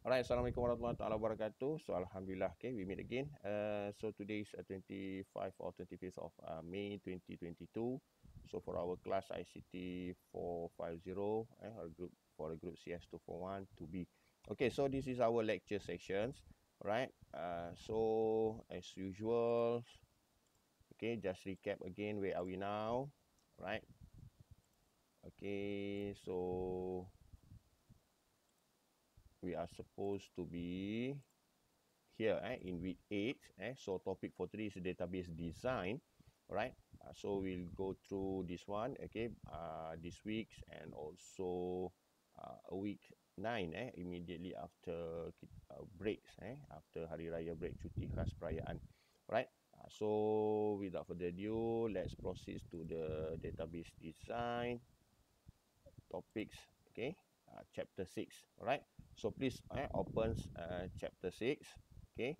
Alright, Assalamualaikum warahmatullahi wabarakatuh. So, Alhamdulillah, okay, we meet again. Uh, so, today is uh, 25 or 25th of uh, May 2022. So, for our class ICT 450, eh, our group, for the group CS 241 to be. Okay, so this is our lecture sessions, right? Uh, so, as usual, okay, just recap again, where are we now, right? Okay, so we are supposed to be here eh, in week 8. Eh. So, topic for today is database design. Alright, uh, so we'll go through this one, okay, uh, this week and also uh, week 9, eh, immediately after uh, breaks, eh, after Hari Raya break, cuti khas perayaan. Alright, uh, so without further ado, let's proceed to the database design topics, okay, uh, chapter 6, alright. so please I eh, open uh, eh, chapter 6 okay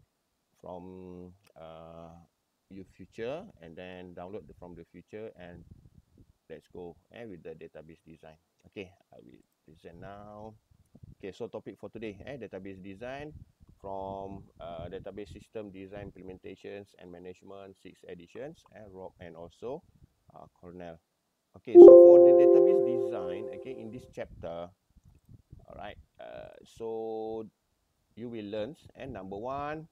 from uh, your future and then download the, from the future and let's go eh, with the database design okay i will present now okay so topic for today eh, database design from uh, database system design implementations and management six editions and eh, rob and also uh, cornell okay so for the database design okay in this chapter all right so you will learn and number one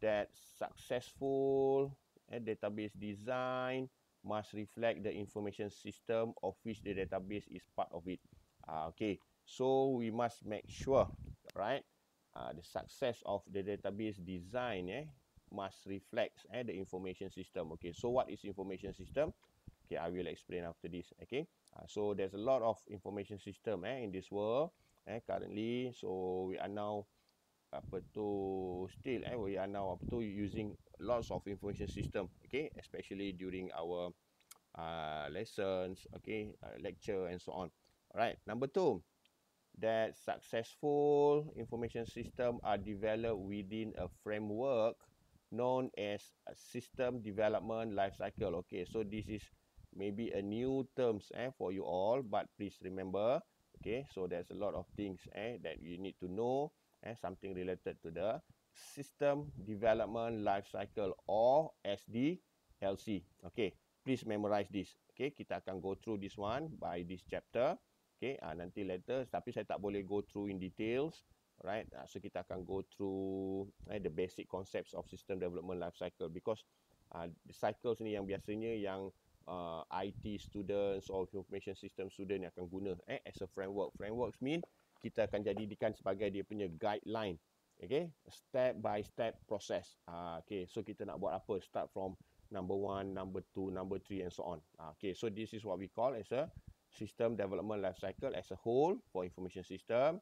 that successful a eh, database design must reflect the information system of which the database is part of it uh, okay so we must make sure right uh, the success of the database design eh, must reflect eh, the information system okay so what is information system okay i will explain after this okay uh, so there's a lot of information system eh, in this world eh currently so we are now apa tu still eh we are now apa tu using lots of information system okay especially during our uh, lessons okay uh, lecture and so on alright number two that successful information system are developed within a framework known as a system development life cycle okay so this is maybe a new terms eh for you all but please remember okay so there's a lot of things eh that you need to know eh something related to the system development life cycle or SDLC okay please memorize this okay kita akan go through this one by this chapter okay ah nanti later tapi saya tak boleh go through in details right ah, so kita akan go through eh the basic concepts of system development life cycle because ah cycles ni yang biasanya yang uh, IT students or information system student yang akan guna eh, as a framework. Frameworks mean kita akan jadikan sebagai dia punya guideline. Okay, step by step process. Uh, okay, so kita nak buat apa? Start from number one, number two, number three and so on. Uh, okay, so this is what we call as a system development life cycle as a whole for information system.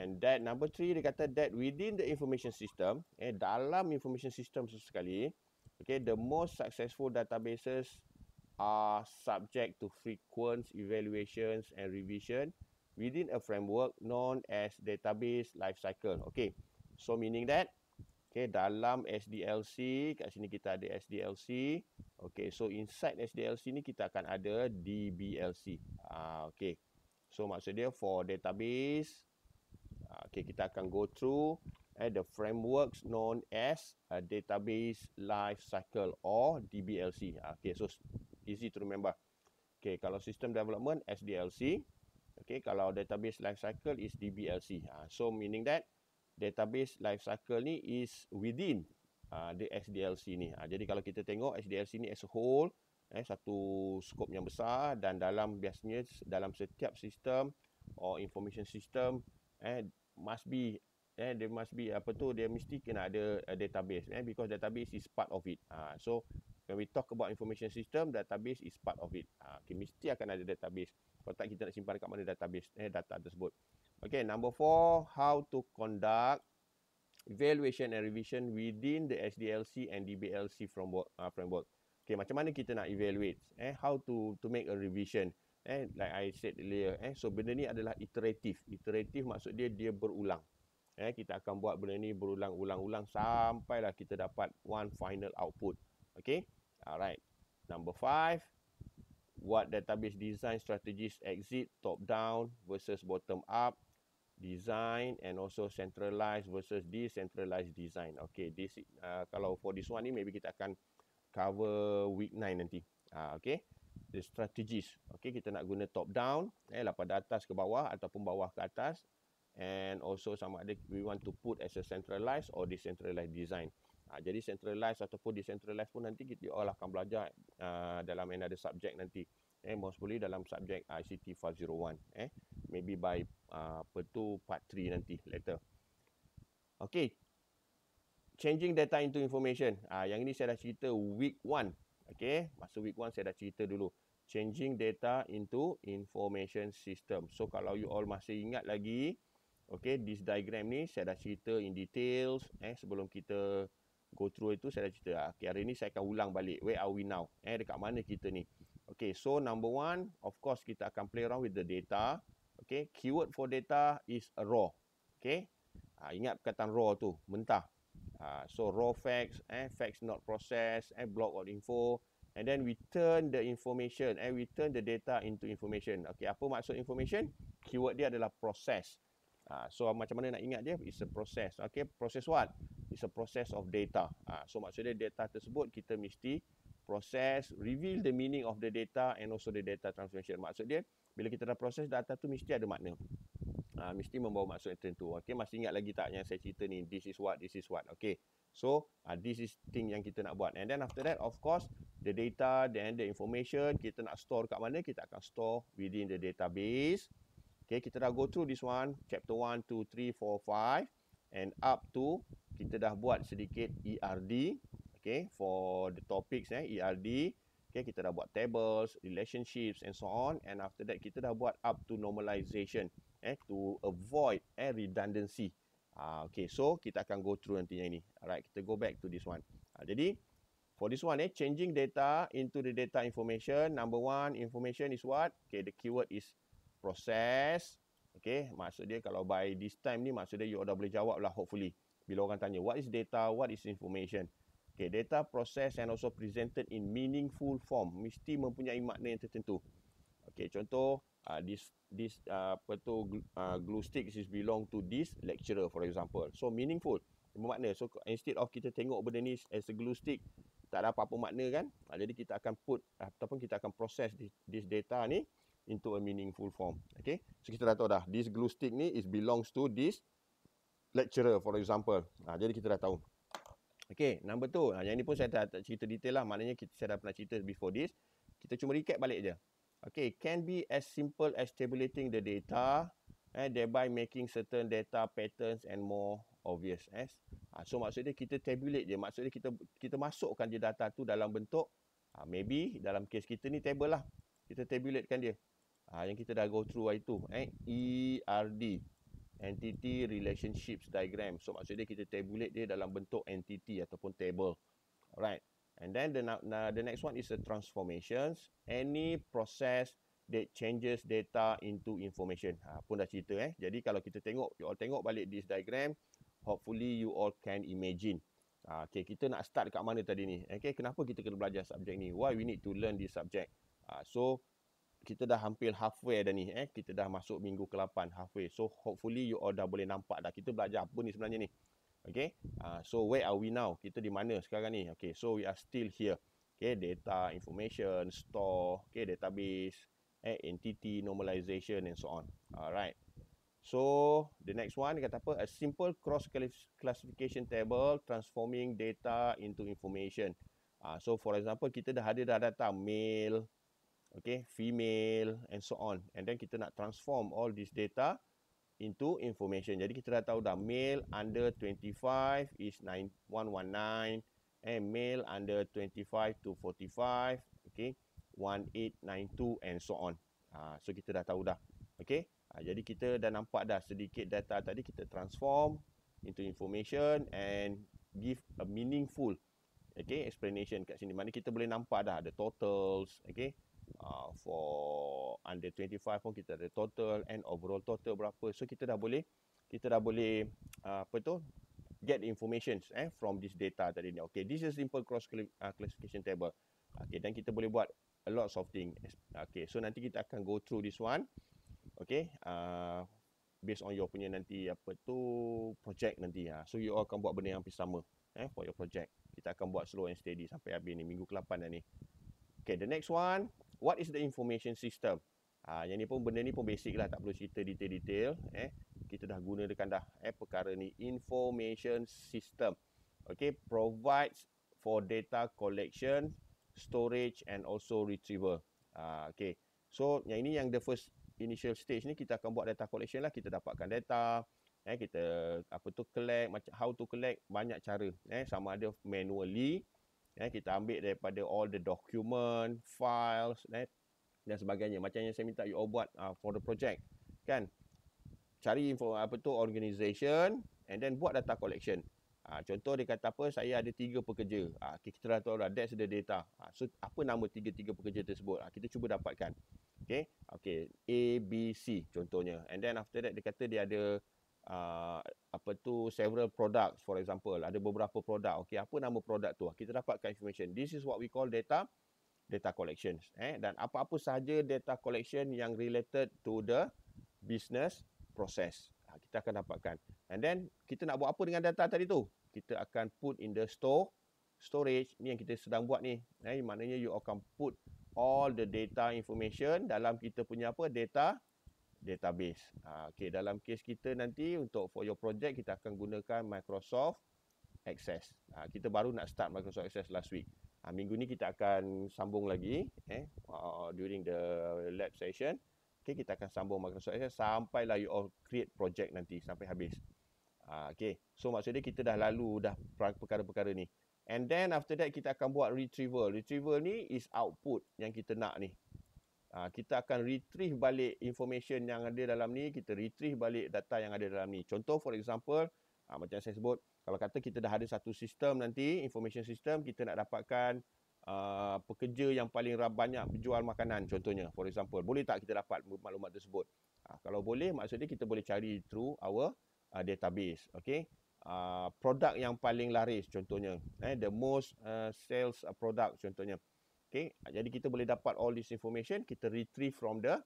And that number three, dia kata that within the information system, eh, dalam information system sesekali, okay, the most successful databases are subject to frequent evaluations and revision within a framework known as database life cycle. Okay, so meaning that, okay, dalam SDLC, kat sini kita ada SDLC. Okay, so inside SDLC ni kita akan ada DBLC. Ah, okay, so maksud dia for database, ah, okay, kita akan go through eh, the frameworks known as a database cycle or DBLC. Ah, okay, so easy to remember. Okay, kalau system development, SDLC. Okay, kalau database life cycle is DBLC. Uh, ha, so, meaning that database life cycle ni is within uh, the SDLC ni. Uh, jadi, kalau kita tengok SDLC ni as a whole, eh, satu scope yang besar dan dalam biasanya dalam setiap sistem or information system eh, must be eh there must be apa tu dia mesti kena ada uh, database eh because database is part of it ah uh, so when we talk about information system database is part of it ha, okay, mesti akan ada database kalau tak kita nak simpan dekat mana database eh, data tersebut okay number four how to conduct evaluation and revision within the SDLC and DBLC framework uh, framework okay macam mana kita nak evaluate eh how to to make a revision eh like i said earlier eh so benda ni adalah iteratif. Iteratif maksud dia dia berulang eh kita akan buat benda ni berulang-ulang-ulang sampailah kita dapat one final output okay Alright. Number five. What database design strategies exit top down versus bottom up design and also centralized versus decentralized design. Okay, this uh, kalau for this one ni maybe kita akan cover week nine nanti. uh, okay. The strategies. Okay, kita nak guna top down eh lah pada atas ke bawah ataupun bawah ke atas and also sama ada we want to put as a centralized or decentralized design. Ha, jadi centralized ataupun decentralized pun nanti kita all akan belajar uh, dalam another subject nanti. Eh, most probably dalam subject ICT 501. Eh, maybe by uh, apa part 3 nanti later. Okay. Changing data into information. Ah, yang ini saya dah cerita week 1. Okay. Masa week 1 saya dah cerita dulu. Changing data into information system. So kalau you all masih ingat lagi. Okay. This diagram ni saya dah cerita in details. Eh, sebelum kita go through itu saya dah cerita. Ah, okay, hari ini saya akan ulang balik. Where are we now? Eh, dekat mana kita ni? Okay, so number one, of course kita akan play around with the data. Okay, keyword for data is raw. Okay, ha, ingat perkataan raw tu, mentah. Ha, so raw facts, eh, facts not processed, eh, block of info. And then we turn the information, eh, we turn the data into information. Okay, apa maksud information? Keyword dia adalah process. Ha, so macam mana nak ingat dia? It's a process. Okay, process what? It's a process of data. Uh, so maksudnya data tersebut kita mesti proses, reveal the meaning of the data and also the data transformation. dia. bila kita dah proses data tu mesti ada makna. Uh, mesti membawa maksud yang tertentu. Okay, masih ingat lagi tak yang saya cerita ni? This is what, this is what. Okay, so uh, this is thing yang kita nak buat. And then after that, of course, the data, then the information, kita nak store kat mana, kita akan store within the database. Okay, kita dah go through this one, chapter 1, 2, 3, 4, 5, and up to kita dah buat sedikit ERD okay for the topics eh ERD okay kita dah buat tables relationships and so on and after that kita dah buat up to normalization eh to avoid eh, redundancy ah uh, okay so kita akan go through nantinya ini alright kita go back to this one uh, jadi for this one eh changing data into the data information number one information is what okay the keyword is process Okay, maksud dia kalau by this time ni maksud dia you dah boleh jawab lah hopefully bila orang tanya what is data, what is information. Okay, data process and also presented in meaningful form mesti mempunyai makna yang tertentu. Okay, contoh uh, this this uh, apa tu uh, glue stick is belong to this lecturer for example. So meaningful bermakna. So instead of kita tengok benda ni as a glue stick tak ada apa-apa makna kan. Uh, jadi kita akan put ataupun kita akan process this, this data ni into a meaningful form. Okay, so kita dah tahu dah this glue stick ni is belongs to this lecturer for example. Ha, jadi kita dah tahu. Okay, number tu. Ha, ah, yang ni pun saya dah tak cerita detail lah. Maknanya kita, saya dah pernah cerita before this. Kita cuma recap balik je. Okay, can be as simple as tabulating the data eh, thereby making certain data patterns and more obvious. Eh? Ha, so, maksudnya kita tabulate je. Maksudnya kita kita masukkan je data tu dalam bentuk ha, maybe dalam kes kita ni table lah. Kita tabulatekan dia. Ha, yang kita dah go through itu. tu. Eh? ERD entity relationships diagram. So maksudnya kita tabulate dia dalam bentuk entity ataupun table. Alright. And then the, the next one is the transformations. Any process that changes data into information. Ha, pun dah cerita eh. Jadi kalau kita tengok, you all tengok balik this diagram, hopefully you all can imagine. Ha, okay, kita nak start dekat mana tadi ni? Okay, kenapa kita kena belajar subjek ni? Why we need to learn this subject? Ha, so, kita dah hampir halfway dah ni eh kita dah masuk minggu ke-8 halfway so hopefully you all dah boleh nampak dah kita belajar apa ni sebenarnya ni okey uh, ah, so where are we now kita di mana sekarang ni okey so we are still here okey data information store okey database eh entity normalization and so on alright so the next one dia kata apa a simple cross classification table transforming data into information uh, so for example kita dah ada data mail okay, female and so on. And then kita nak transform all this data into information. Jadi kita dah tahu dah male under 25 is 9119 and male under 25 to 45, okay, 1892 and so on. Ah, uh, so kita dah tahu dah. Okay, uh, jadi kita dah nampak dah sedikit data tadi kita transform into information and give a meaningful okay explanation kat sini mana kita boleh nampak dah ada totals okay Ah, for under 25 pun kita ada total and overall total berapa so kita dah boleh kita dah boleh uh, apa tu get information eh from this data tadi ni okay this is simple cross ah, classification table okay dan kita boleh buat a lot of thing okay so nanti kita akan go through this one okay uh, based on your punya nanti apa tu project nanti ha. so you all akan buat benda yang hampir sama eh for your project kita akan buat slow and steady sampai habis ni minggu ke-8 dah ni okay the next one What is the information system? Ha, yang ni pun benda ni pun basic lah. Tak perlu cerita detail-detail. Eh. Kita dah guna gunakan dah eh, perkara ni. Information system. Okay. Provides for data collection, storage and also retrieval. Ha, okay. So, yang ini yang the first initial stage ni kita akan buat data collection lah. Kita dapatkan data. Eh, kita apa tu collect, macam how to collect. Banyak cara. Eh, sama ada manually Ya, kita ambil daripada all the document, files eh, dan sebagainya. Macam yang saya minta you all buat uh, for the project. Kan? Cari info apa tu organisation and then buat data collection. Ha, contoh dia kata apa, saya ada tiga pekerja. Ha, kita dah tahu dah, that's the data. Ha, so, apa nama tiga-tiga pekerja tersebut? Ha, kita cuba dapatkan. Okay? okay, A, B, C contohnya. And then after that, dia kata dia ada apa tu several products for example ada beberapa produk okey apa nama produk tu kita dapatkan information this is what we call data data collection eh dan apa-apa sahaja data collection yang related to the business process ha, kita akan dapatkan and then kita nak buat apa dengan data tadi tu kita akan put in the store storage ni yang kita sedang buat ni eh maknanya you akan put all the data information dalam kita punya apa data database. Ha, ah, okay, dalam kes kita nanti untuk for your project kita akan gunakan Microsoft Access. Ha, kita baru nak start Microsoft Access last week. Ha, minggu ni kita akan sambung lagi eh, uh, during the lab session. Okay, kita akan sambung Microsoft Access sampailah you all create project nanti sampai habis. Ha, okay, so maksudnya kita dah lalu dah perkara-perkara ni. And then after that kita akan buat retrieval. Retrieval ni is output yang kita nak ni. Ha, kita akan retrieve balik information yang ada dalam ni, kita retrieve balik data yang ada dalam ni. Contoh for example, ha, macam saya sebut, kalau kata kita dah ada satu sistem nanti, information system, kita nak dapatkan uh, pekerja yang paling banyak berjual makanan contohnya. For example, boleh tak kita dapat maklumat tersebut? Ha, kalau boleh, maksudnya kita boleh cari through our uh, database. Okay? Uh, produk yang paling laris contohnya. Eh, the most uh, sales product contohnya. Okay. Jadi kita boleh dapat all this information kita retrieve from the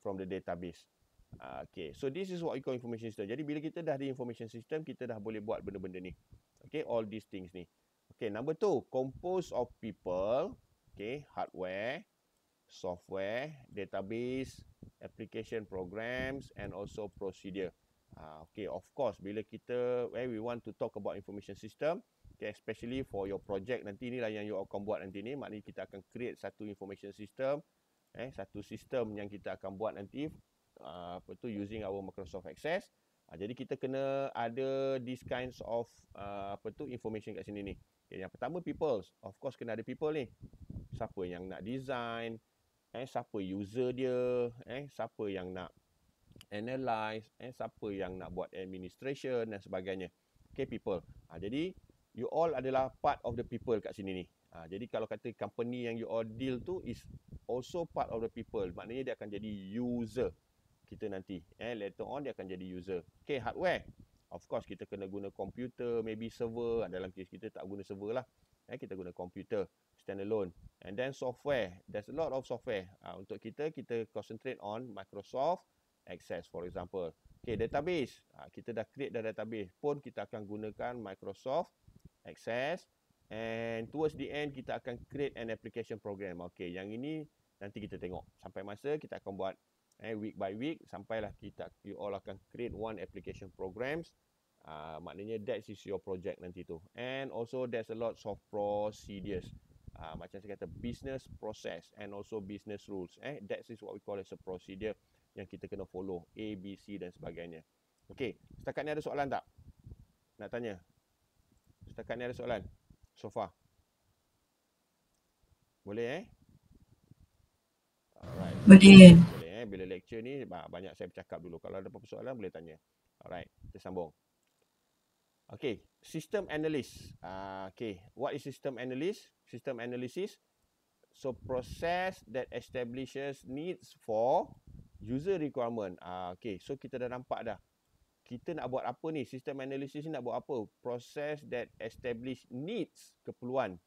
from the database. Ah, okay, so this is what we call information system. Jadi bila kita dah di information system, kita dah boleh buat benda-benda ni. Okay, all these things ni. Okay, number two, compose of people, okay, hardware, software, database, application programs, and also procedure. Ah, okay, of course, bila kita, where we want to talk about information system, Okay, especially for your project nanti inilah yang you akan buat nanti ni. Maknanya kita akan create satu information system. Eh, satu sistem yang kita akan buat nanti uh, apa tu using our Microsoft Access. Uh, jadi kita kena ada these kinds of uh, apa tu information kat sini ni. Okay, yang pertama people. Of course kena ada people ni. Siapa yang nak design, eh siapa user dia, eh siapa yang nak analyze, eh siapa yang nak buat administration dan sebagainya. Okay people. Uh, jadi you all adalah part of the people kat sini ni. Ha, jadi kalau kata company yang you all deal tu is also part of the people. Maknanya dia akan jadi user kita nanti. Eh, later on dia akan jadi user. Okay, hardware. Of course kita kena guna komputer, maybe server. Ha, dalam kes kita tak guna server lah. Eh, kita guna komputer standalone. And then software. There's a lot of software. Ha, untuk kita, kita concentrate on Microsoft Access for example. Okay, database. Ha, kita dah create dah database pun kita akan gunakan Microsoft access and towards the end kita akan create an application program. Okey, yang ini nanti kita tengok. Sampai masa kita akan buat eh week by week sampailah kita you all akan create one application programs. Ah uh, maknanya that is your project nanti tu. And also there's a lot of procedures. Ah uh, macam saya kata business process and also business rules. Eh that is what we call as a procedure yang kita kena follow A B C dan sebagainya. Okey, setakat ni ada soalan tak? Nak tanya? Setakat ni ada soalan? So far. Boleh eh? Alright. Boleh. Boleh eh? Bila lecture ni banyak saya bercakap dulu. Kalau ada apa-apa soalan boleh tanya. Alright. Kita sambung. Okay. System analyst. Uh, ah, okay. What is system analyst? System analysis. So process that establishes needs for user requirement. Uh, okay. So kita dah nampak dah kita nak buat apa ni sistem analisis ni nak buat apa proses that establish needs keperluan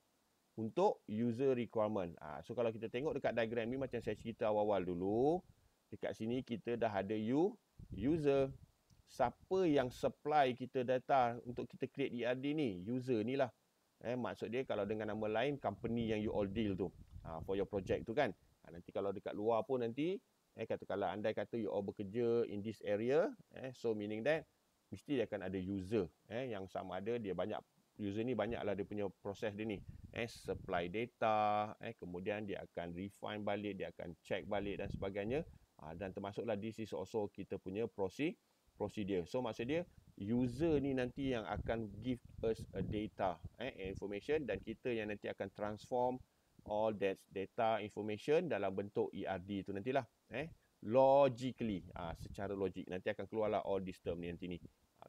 untuk user requirement ha, so kalau kita tengok dekat diagram ni macam saya cerita awal-awal dulu dekat sini kita dah ada you user siapa yang supply kita data untuk kita create EAD ni user ni lah eh, maksud dia kalau dengan nama lain company yang you all deal tu ha, for your project tu kan ha, nanti kalau dekat luar pun nanti eh kata kalau anda kata you all bekerja in this area eh so meaning that mesti dia akan ada user eh yang sama ada dia banyak user ni banyaklah dia punya proses dia ni eh supply data eh kemudian dia akan refine balik dia akan check balik dan sebagainya ah, dan termasuklah this is also kita punya prosi prosedur. So maksud dia user ni nanti yang akan give us a data eh information dan kita yang nanti akan transform all that data information dalam bentuk ERD tu nantilah eh logically ha, secara logik nanti akan keluarlah all this term ni nanti ni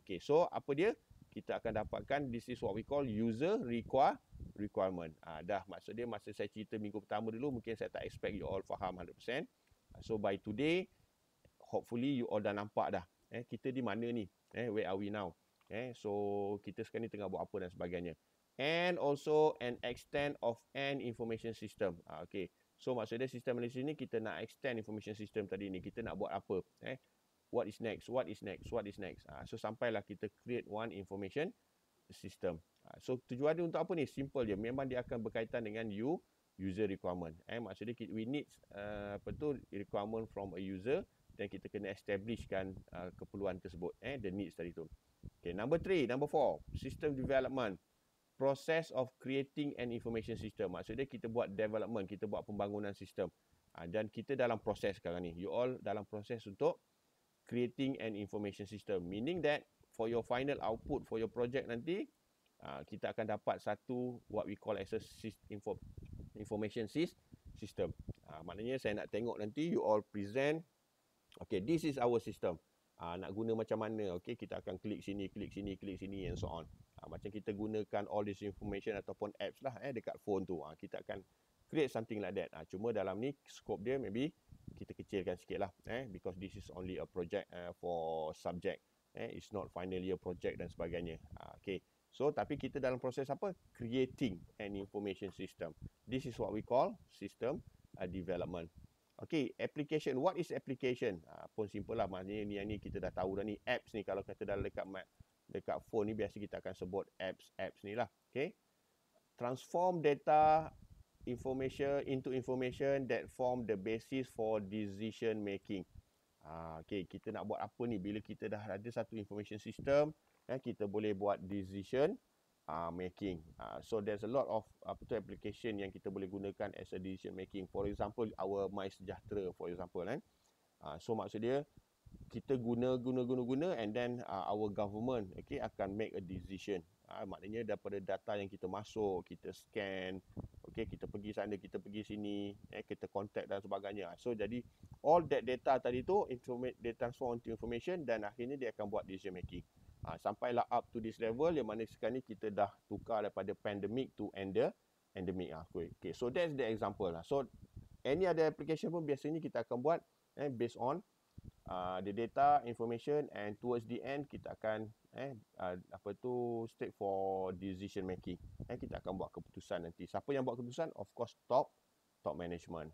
okey so apa dia kita akan dapatkan this is what we call user require requirement ha, dah maksud dia masa saya cerita minggu pertama dulu mungkin saya tak expect you all faham 100% ah, so by today hopefully you all dah nampak dah eh kita di mana ni eh where are we now eh so kita sekarang ni tengah buat apa dan sebagainya and also an extent of an information system ha, okey So maksudnya sistem Malaysia ni kita nak extend information system tadi ni. Kita nak buat apa? Eh? What is next? What is next? What is next? Ha, so sampailah kita create one information system. Ha, so tujuan dia untuk apa ni? Simple je. Memang dia akan berkaitan dengan you user requirement. Eh, maksudnya kita, we need uh, apa tu requirement from a user dan kita kena establishkan uh, keperluan tersebut. Eh, the needs tadi tu. Okay, number three, number four, system development process of creating an information system. Maksudnya kita buat development, kita buat pembangunan sistem. Ha, dan kita dalam proses sekarang ni. You all dalam proses untuk creating an information system. Meaning that for your final output, for your project nanti, ha, kita akan dapat satu what we call as a info, information system. Ha, maknanya saya nak tengok nanti you all present. Okay, this is our system. Ha, nak guna macam mana? Okay, kita akan klik sini, klik sini, klik sini and so on. Ha, macam kita gunakan all this information ataupun apps lah eh, dekat phone tu. Ha, kita akan create something like that. Ha, cuma dalam ni scope dia maybe kita kecilkan sikit lah. Eh, because this is only a project uh, for subject. Eh, it's not final year project dan sebagainya. Ha, okay. So, tapi kita dalam proses apa? Creating an information system. This is what we call system uh, development. Okay, application. What is application? Ha, pun simple lah. Maknanya ni, ni kita dah tahu dah ni. Apps ni kalau kata dalam dekat dekat phone ni biasa kita akan sebut apps apps ni lah okay transform data information into information that form the basis for decision making ah, okay kita nak buat apa ni bila kita dah ada satu information system eh, kita boleh buat decision uh, making uh, so there's a lot of apa tu application yang kita boleh gunakan as a decision making for example our my sejahtera for example kan eh? Ah, so maksud dia kita guna guna guna guna and then uh, our government okay akan make a decision uh, maknanya daripada data yang kita masuk kita scan okay kita pergi sana kita pergi sini eh kita contact dan sebagainya ah, so jadi all that data tadi tu information data transform into information dan akhirnya dia akan buat decision making uh, sampailah up to this level yang mana sekarang ni kita dah tukar daripada pandemic to end the endemic ah okay. okay so that's the example lah so any other application pun biasanya kita akan buat eh based on Ah, the data information and towards the end kita akan eh uh, apa tu state for decision making eh kita akan buat keputusan nanti siapa yang buat keputusan of course top top management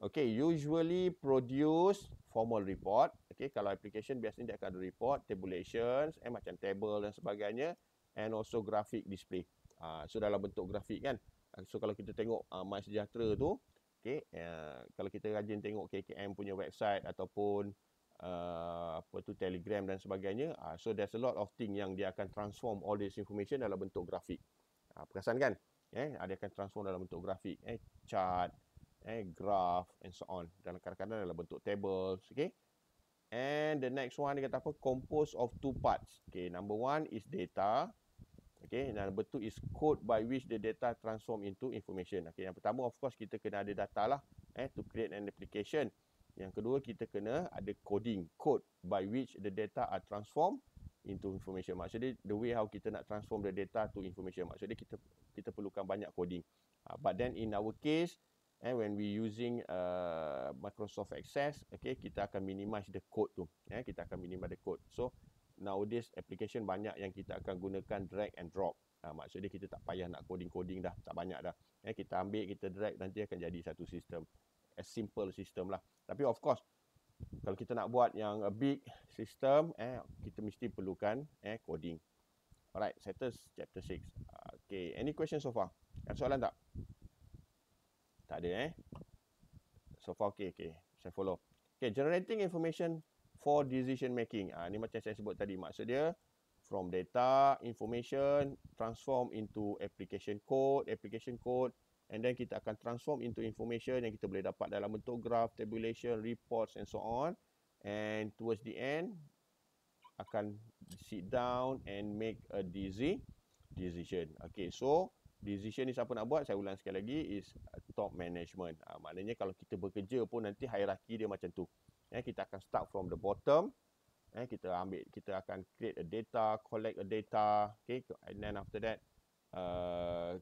okay usually produce formal report okay kalau application biasanya dia akan ada report tabulations eh macam table dan sebagainya and also graphic display uh, so dalam bentuk grafik kan so kalau kita tengok uh, my sejahtera tu okay uh, kalau kita rajin tengok KKM punya website ataupun uh, apa tu Telegram dan sebagainya. Uh, so there's a lot of thing yang dia akan transform all this information dalam bentuk grafik. Uh, perasan kan? Eh, ah, dia akan transform dalam bentuk grafik, eh, chart, eh, graph and so on. Dan kadang-kadang dalam bentuk tables, okay? And the next one dia kata apa? Compose of two parts. Okay, number one is data. Okay, dan number two is code by which the data transform into information. Okay, yang pertama of course kita kena ada data lah. Eh, to create an application. Yang kedua kita kena ada coding code by which the data are transformed into information. Maksudnya the way how kita nak transform the data to information. Maksudnya kita kita perlukan banyak coding. Uh, but then in our case eh when we using uh, Microsoft Access, okay, kita akan minimize the code tu. Eh kita akan minimize the code. So nowadays application banyak yang kita akan gunakan drag and drop. Ha, ah, maksudnya kita tak payah nak coding-coding dah, tak banyak dah. Eh, kita ambil, kita drag, nanti akan jadi satu sistem as simple system lah. Tapi of course, kalau kita nak buat yang a big system, eh, kita mesti perlukan eh, coding. Alright, settle chapter 6. Okay, any question so far? Ada soalan tak? Tak ada eh. So far okay, okay. Saya follow. Okay, generating information for decision making. Ah, ni macam saya sebut tadi. Maksud dia, from data, information, transform into application code, application code, and then kita akan transform into information yang kita boleh dapat dalam bentuk graph, tabulation, reports and so on. And towards the end, akan sit down and make a decision. Okay, so decision ni siapa nak buat? Saya ulang sekali lagi, is top management. Ha, maknanya kalau kita bekerja pun nanti hierarki dia macam tu. Eh, kita akan start from the bottom. Eh, kita ambil, kita akan create a data, collect a data. Okay, and then after that, uh,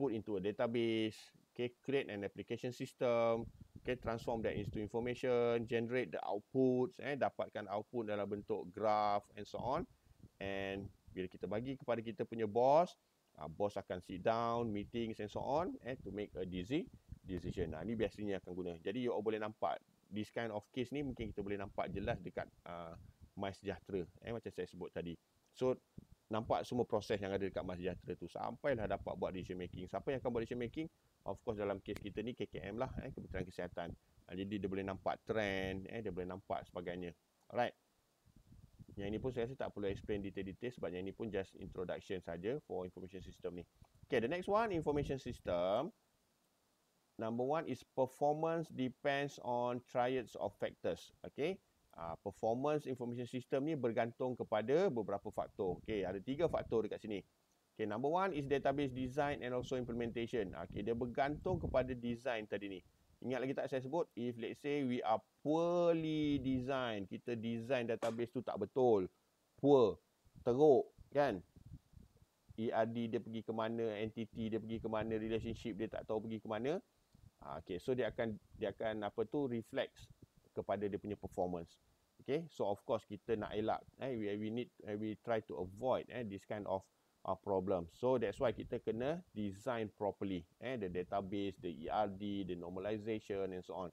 put into a database, okay, create an application system, okay, transform that into information, generate the outputs, eh, dapatkan output dalam bentuk graph and so on. And bila kita bagi kepada kita punya boss, uh, ah, boss akan sit down, meetings and so on, eh, to make a decision. Nah, ini biasanya akan guna. Jadi, you all boleh nampak, this kind of case ni mungkin kita boleh nampak jelas dekat uh, ah, MySejahtera, eh, macam saya sebut tadi. So, nampak semua proses yang ada dekat Mas Jatera tu sampailah dapat buat decision making siapa yang akan buat decision making of course dalam kes kita ni KKM lah eh Kementerian Kesihatan ah, jadi dia boleh nampak trend eh dia boleh nampak sebagainya alright yang ini pun saya rasa tak perlu explain detail-detail sebab yang ini pun just introduction saja for information system ni okay the next one information system number one is performance depends on triads of factors okay Ah, performance information system ni bergantung kepada beberapa faktor. Okey, ada tiga faktor dekat sini. Okey, number one is database design and also implementation. Ah, okey, dia bergantung kepada design tadi ni. Ingat lagi tak saya sebut? If let's say we are poorly design, kita design database tu tak betul, poor, teruk, kan? ERD dia pergi ke mana, entity dia pergi ke mana, relationship dia tak tahu pergi ke mana. Ah, okay, so dia akan dia akan apa tu Reflex kepada dia punya performance. Okay, so of course kita nak elak. Eh, we we need eh, we try to avoid eh this kind of uh, problem. So that's why kita kena design properly. Eh, the database, the ERD, the normalization and so on,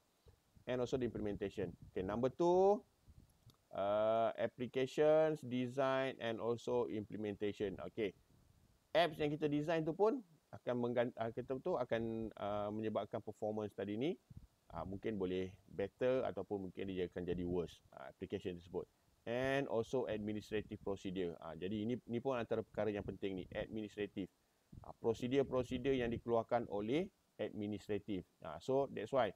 and also the implementation. Okay, number two, uh, applications design and also implementation. Okay, apps yang kita design tu pun akan mengganti, uh, kita tu akan uh, menyebabkan performance tadi ni uh, mungkin boleh better ataupun mungkin dia akan jadi worse uh, application tersebut and also administrative procedure uh, jadi ini ni pun antara perkara yang penting ni administrative uh, procedure prosedur yang dikeluarkan oleh administrative uh, so that's why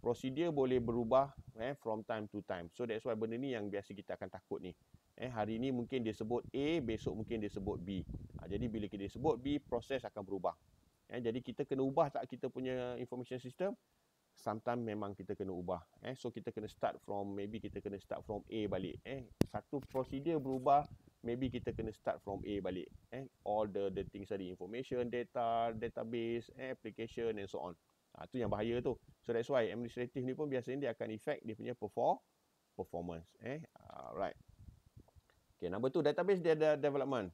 prosedur boleh berubah eh from time to time so that's why benda ni yang biasa kita akan takut ni eh hari ni mungkin dia sebut A besok mungkin dia sebut B ha, jadi bila kita sebut B proses akan berubah eh jadi kita kena ubah tak kita punya information system sometimes memang kita kena ubah eh so kita kena start from maybe kita kena start from A balik eh satu prosedur berubah maybe kita kena start from A balik eh all the the things tadi information data database eh, application and so on ha, tu yang bahaya tu so that's why administrative ni pun biasanya dia akan effect dia punya perform performance eh alright okay number tu database dia ada development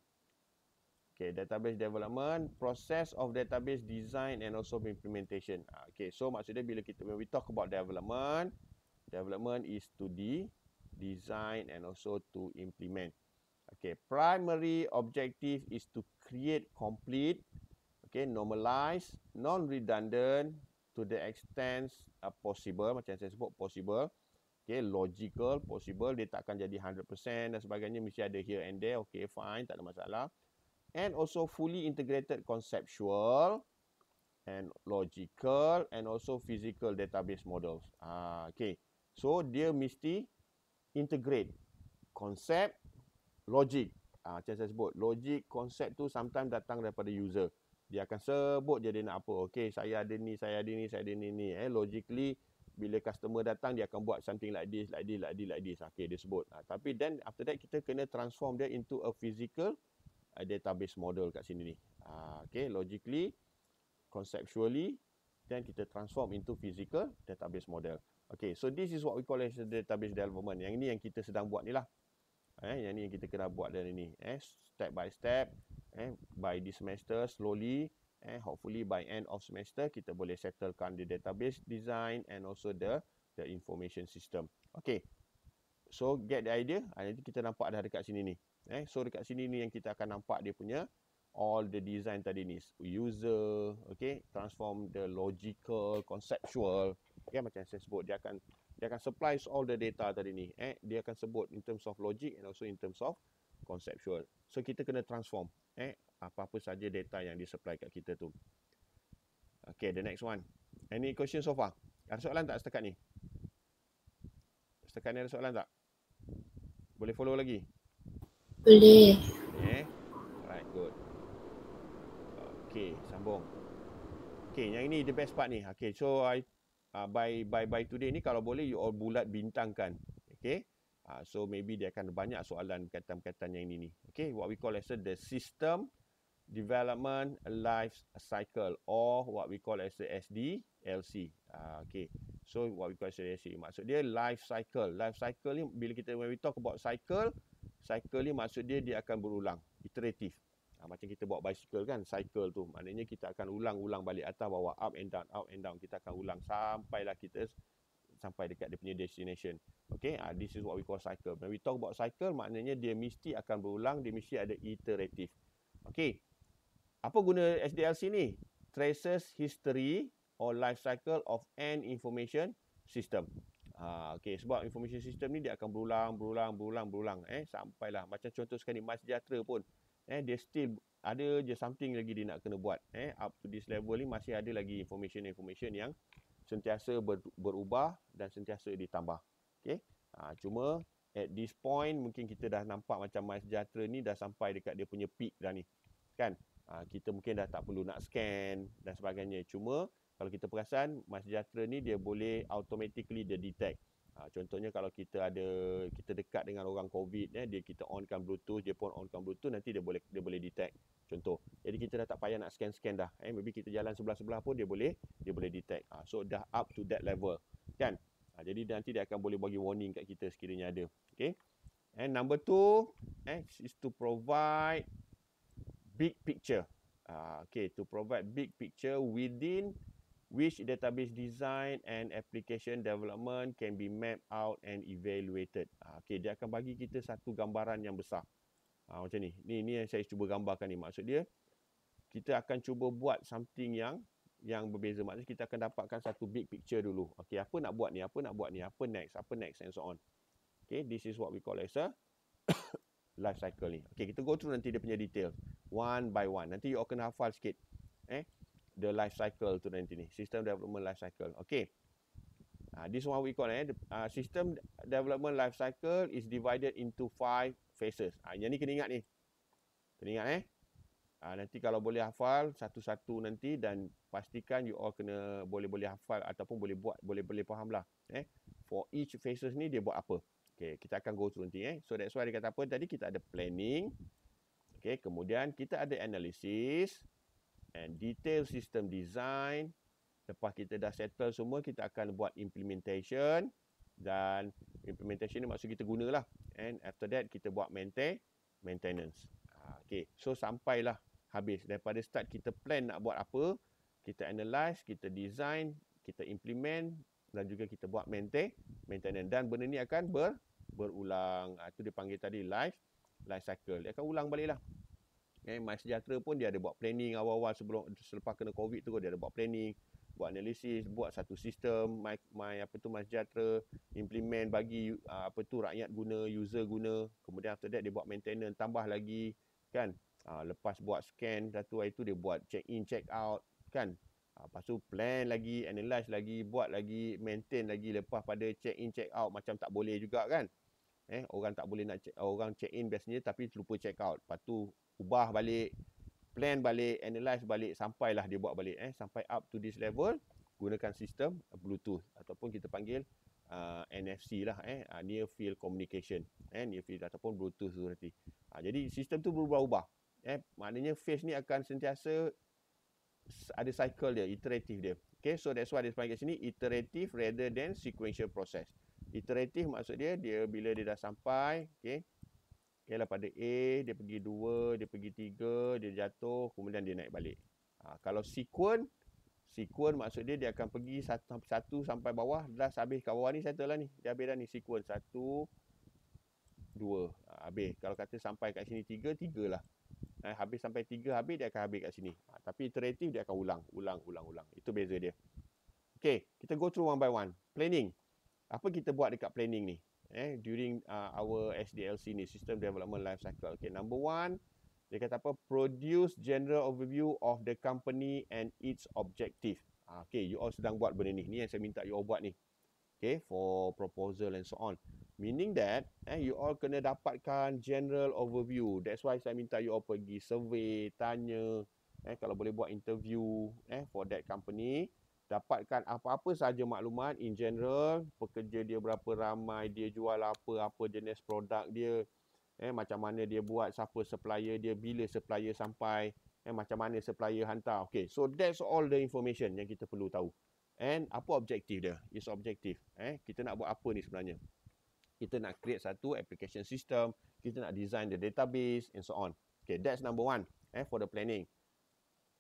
Okay, database development, process of database design and also implementation. Ah, okay, so maksudnya bila kita when we talk about development, development is to de design and also to implement. Okay, primary objective is to create complete, okay, normalize, non-redundant to the extent uh, possible, macam saya sebut possible, okay, logical, possible, dia takkan jadi 100% dan sebagainya, mesti ada here and there, okay, fine, tak ada masalah and also fully integrated conceptual and logical and also physical database model. Ah, okay. So dia mesti integrate concept, logic. Ah, macam saya sebut, logic, concept tu sometimes datang daripada user. Dia akan sebut dia, dia nak apa. Okay, saya ada ni, saya ada ni, saya ada ni, ni. Eh, logically, bila customer datang, dia akan buat something like this, like this, like this, like this. Ah, okay, dia sebut. Ah, tapi then after that, kita kena transform dia into a physical uh, database model kat sini ni. Uh, okay, logically, conceptually, then kita transform into physical database model. Okay, so this is what we call as database development. Yang ini yang kita sedang buat ni lah. Eh, yang ni yang kita kena buat dari ni. Eh, step by step, eh, by this semester, slowly, eh, hopefully by end of semester, kita boleh settlekan the database design and also the the information system. Okay, so get the idea? Ah, nanti kita nampak dah dekat sini ni. Eh, so dekat sini ni yang kita akan nampak dia punya all the design tadi ni. User, okay, transform the logical, conceptual. Ya yeah, macam saya sebut dia akan dia akan supply all the data tadi ni. Eh, dia akan sebut in terms of logic and also in terms of conceptual. So kita kena transform eh apa-apa saja data yang dia supply kat kita tu. Okay, the next one. Any question so far? Ada soalan tak setakat ni? Setakat ni ada soalan tak? Boleh follow lagi? Boleh. Eh. Alright, good. Okay, sambung. Okay, yang ini the best part ni. Okay, so I uh, by by by today ni kalau boleh you all bulat bintangkan. Okay. Uh, so maybe dia akan banyak soalan berkaitan-berkaitan yang ini ni. Okay, what we call as the system development life cycle or what we call as the SDLC. Uh, okay. So what we call as the SDLC. Maksud dia life cycle. Life cycle ni bila kita when we talk about cycle, cycle ni maksud dia dia akan berulang iteratif ha, ah, macam kita bawa bicycle kan cycle tu maknanya kita akan ulang-ulang balik atas bawa up and down up and down kita akan ulang lah kita sampai dekat dia punya destination Okay, ha, this is what we call cycle when we talk about cycle maknanya dia mesti akan berulang dia mesti ada iteratif Okay, apa guna SDLC ni traces history or life cycle of an information system Ha, okay. Sebab information system ni dia akan berulang, berulang, berulang, berulang. Eh, sampailah. Macam contoh sekali Mas Jatra pun. Eh, dia still ada je something lagi dia nak kena buat. Eh, up to this level ni masih ada lagi information-information yang sentiasa ber, berubah dan sentiasa ditambah. Okay. Ha, cuma at this point mungkin kita dah nampak macam Mas Jatra ni dah sampai dekat dia punya peak dah ni. Kan? Ha, kita mungkin dah tak perlu nak scan dan sebagainya. Cuma kalau kita perasan Mas Jatra ni dia boleh automatically dia detect ha, contohnya kalau kita ada kita dekat dengan orang covid eh, dia kita onkan bluetooth dia pun onkan bluetooth nanti dia boleh dia boleh detect contoh jadi kita dah tak payah nak scan-scan dah eh maybe kita jalan sebelah-sebelah pun dia boleh dia boleh detect ha, so dah up to that level kan ha, jadi nanti dia akan boleh bagi warning kat kita sekiranya ada okey And eh, number two, eh, is to provide big picture. Uh, ha, okay, to provide big picture within which database design and application development can be mapped out and evaluated. Uh, ha, okay, dia akan bagi kita satu gambaran yang besar. Uh, macam ni. ni. Ni yang saya cuba gambarkan ni. Maksud dia, kita akan cuba buat something yang yang berbeza. Maksudnya kita akan dapatkan satu big picture dulu. Okay, apa nak buat ni? Apa nak buat ni? Apa next? Apa next? And so on. Okay, this is what we call as a life cycle ni. Okay, kita go through nanti dia punya detail. One by one. Nanti you akan hafal sikit. Eh, the life cycle tu nanti ni system development life cycle Okay, uh, ah, this one we call eh the, uh, system development life cycle is divided into five phases uh, yang ni kena ingat ni kena ingat eh uh, nanti kalau boleh hafal satu-satu nanti dan pastikan you all kena boleh-boleh hafal ataupun boleh buat boleh-boleh faham lah eh for each phases ni dia buat apa Okay, kita akan go through nanti eh so that's why dia kata apa tadi kita ada planning Okay, kemudian kita ada analisis and detail system design lepas kita dah settle semua kita akan buat implementation dan implementation ni maksud kita gunalah and after that kita buat maintain maintenance ah, okay so sampailah habis daripada start kita plan nak buat apa kita analyse kita design kita implement dan juga kita buat maintain maintenance dan benda ni akan ber, berulang ah, itu dipanggil tadi life life cycle dia akan ulang baliklah Eh, My Sejahtera pun dia ada buat planning awal-awal sebelum selepas kena COVID tu dia ada buat planning, buat analisis, buat satu sistem My, my apa tu My Sejahtera implement bagi uh, apa tu rakyat guna, user guna. Kemudian after that dia buat maintenance tambah lagi kan. Uh, lepas buat scan satu hari tu dia buat check in, check out kan. Uh, lepas tu plan lagi, analyse lagi, buat lagi, maintain lagi lepas pada check in, check out macam tak boleh juga kan. Eh, orang tak boleh nak check, orang check in biasanya tapi lupa check out. Lepas tu ubah balik plan balik analyze balik sampailah dia buat balik eh sampai up to this level gunakan sistem bluetooth ataupun kita panggil uh, NFC lah eh uh, near field communication eh near field ataupun bluetooth tu nanti uh, jadi sistem tu berubah-ubah eh maknanya phase ni akan sentiasa ada cycle dia iteratif dia okey so that's why dia panggil sini iterative rather than sequential process iteratif maksud dia dia bila dia dah sampai okay Okay, lah, pada A, dia pergi 2, dia pergi 3, dia jatuh, kemudian dia naik balik. Ha, kalau sequen, sequen maksud dia dia akan pergi satu, satu sampai bawah, last habis kat bawah ni settle lah ni. Dia habis dah ni sequen, satu, dua, ha, habis. Kalau kata sampai kat sini tiga, tiga lah. Ha, habis sampai tiga, habis dia akan habis kat sini. Ha, tapi iteratif dia akan ulang, ulang, ulang, ulang. Itu beza dia. Okay, kita go through one by one. Planning. Apa kita buat dekat planning ni? eh during uh, our SDLC ni system development life cycle okay number one dia kata apa produce general overview of the company and its objective ah, okay you all sedang buat benda ni ni yang saya minta you all buat ni okay for proposal and so on meaning that eh you all kena dapatkan general overview that's why saya minta you all pergi survey tanya eh kalau boleh buat interview eh for that company dapatkan apa-apa sahaja maklumat in general, pekerja dia berapa ramai, dia jual apa, apa jenis produk dia, eh macam mana dia buat, siapa supplier dia, bila supplier sampai, eh macam mana supplier hantar. Okay, so that's all the information yang kita perlu tahu. And apa objektif dia? Is objektif. Eh, kita nak buat apa ni sebenarnya? Kita nak create satu application system, kita nak design the database and so on. Okay, that's number one eh, for the planning.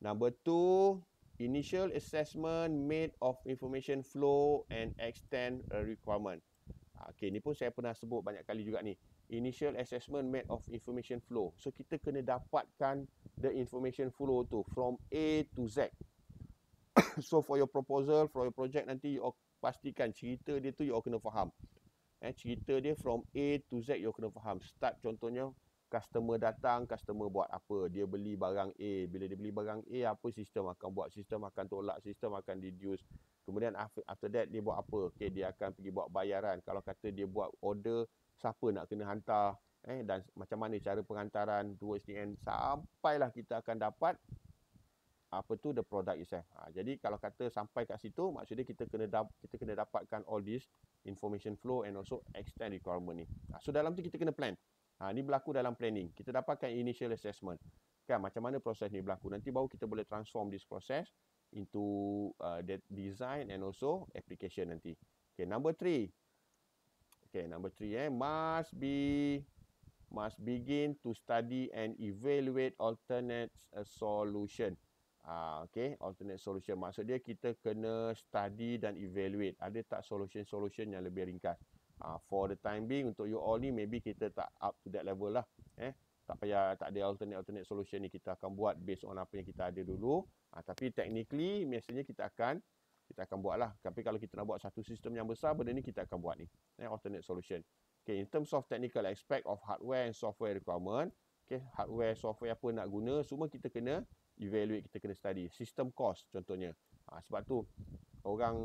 Number two, initial assessment made of information flow and extent requirement. Ah, okay, ni pun saya pernah sebut banyak kali juga ni. Initial assessment made of information flow. So, kita kena dapatkan the information flow tu from A to Z. so, for your proposal, for your project nanti you pastikan cerita dia tu you kena faham. Eh, cerita dia from A to Z you kena faham. Start contohnya customer datang, customer buat apa. Dia beli barang A. Bila dia beli barang A, apa sistem akan buat. Sistem akan tolak, sistem akan reduce. Kemudian after that, dia buat apa. Okay, dia akan pergi buat bayaran. Kalau kata dia buat order, siapa nak kena hantar. Eh, dan macam mana cara penghantaran 2SDN. Sampailah kita akan dapat apa tu the product itself. Ha, jadi kalau kata sampai kat situ, maksudnya kita kena da- kita kena dapatkan all this information flow and also extend requirement ni. Ha, so dalam tu kita kena plan. Ha, ini berlaku dalam planning. Kita dapatkan initial assessment. Kan, macam mana proses ni berlaku. Nanti baru kita boleh transform this process into uh, the design and also application nanti. Okay, number three. Okay, number three. Eh, must be must begin to study and evaluate alternate uh, solution. Ah, okay, alternate solution. Maksud dia kita kena study dan evaluate. Ada tak solution-solution yang lebih ringkas? Uh, for the time being untuk you all ni maybe kita tak up to that level lah eh tak payah tak ada alternate alternate solution ni kita akan buat based on apa yang kita ada dulu uh, tapi technically mestinya kita akan kita akan buat lah tapi kalau kita nak buat satu sistem yang besar benda ni kita akan buat ni eh, alternate solution okay in terms of technical aspect of hardware and software requirement okay hardware software apa nak guna semua kita kena evaluate kita kena study system cost contohnya uh, sebab tu orang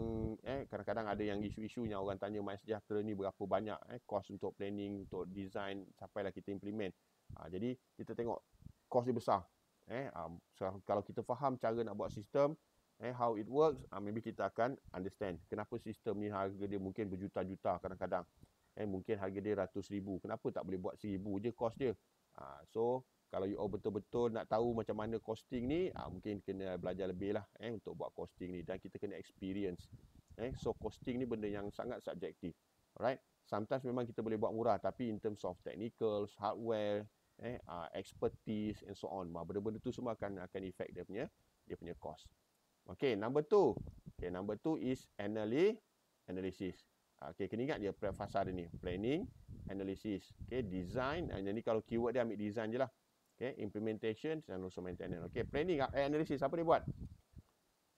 eh kadang-kadang ada yang isu-isunya orang tanya My Sejahtera ni berapa banyak eh kos untuk planning untuk design sampai lah kita implement. Ha, jadi kita tengok kos dia besar. Eh um, so, kalau kita faham cara nak buat sistem eh how it works, uh, maybe kita akan understand kenapa sistem ni harga dia mungkin berjuta-juta kadang-kadang. Eh mungkin harga dia ratus ribu. Kenapa tak boleh buat seribu je kos dia? Ha, so kalau you all betul-betul nak tahu macam mana costing ni, ha, mungkin kena belajar lebih lah eh, untuk buat costing ni. Dan kita kena experience. Eh. So, costing ni benda yang sangat subjektif. Alright? Sometimes memang kita boleh buat murah tapi in terms of technical, hardware, eh, uh, expertise and so on. Ah, benda-benda tu semua akan akan effect dia punya dia punya cost. Okay, number two. Okay, number two is analy analysis. Okay, kena ingat dia perfasar dia ni. Planning, analysis. Okay, design. Jadi kalau keyword dia ambil design je lah. Okay, implementation dan also maintenance. Okay, planning and ah, analysis apa dia buat?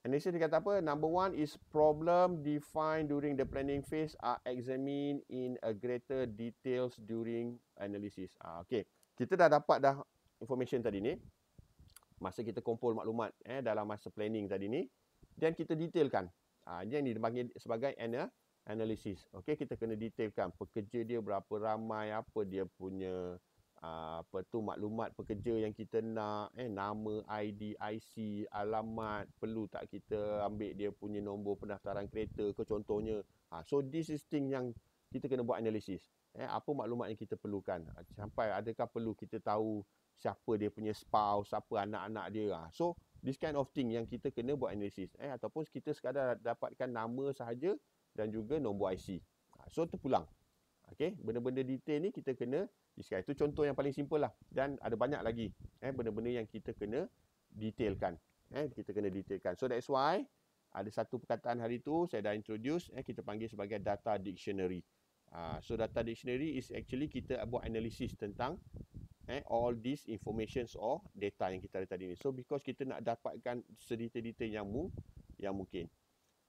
Analysis dia kata apa? Number one is problem defined during the planning phase are examined in a greater details during analysis. Ah, okay, kita dah dapat dah information tadi ni. Masa kita kumpul maklumat eh, dalam masa planning tadi ni. Then kita detailkan. Ah, ini yang dipanggil sebagai ana analysis. Okay, kita kena detailkan pekerja dia berapa ramai, apa dia punya Ah, apa tu maklumat pekerja yang kita nak eh nama ID IC alamat perlu tak kita ambil dia punya nombor pendaftaran kereta ke contohnya ha, so this is thing yang kita kena buat analisis eh apa maklumat yang kita perlukan ah, sampai adakah perlu kita tahu siapa dia punya spouse siapa anak-anak dia ha. so this kind of thing yang kita kena buat analisis eh ataupun kita sekadar dapatkan nama sahaja dan juga nombor IC ha, so terpulang okey benda-benda detail ni kita kena sky. Itu contoh yang paling simple lah. Dan ada banyak lagi eh, benda-benda yang kita kena detailkan. Eh, kita kena detailkan. So that's why ada satu perkataan hari tu saya dah introduce. Eh, kita panggil sebagai data dictionary. Uh, so data dictionary is actually kita buat analisis tentang eh, all these informations or data yang kita ada tadi ni. So because kita nak dapatkan sedetail-detail yang, mu, yang mungkin.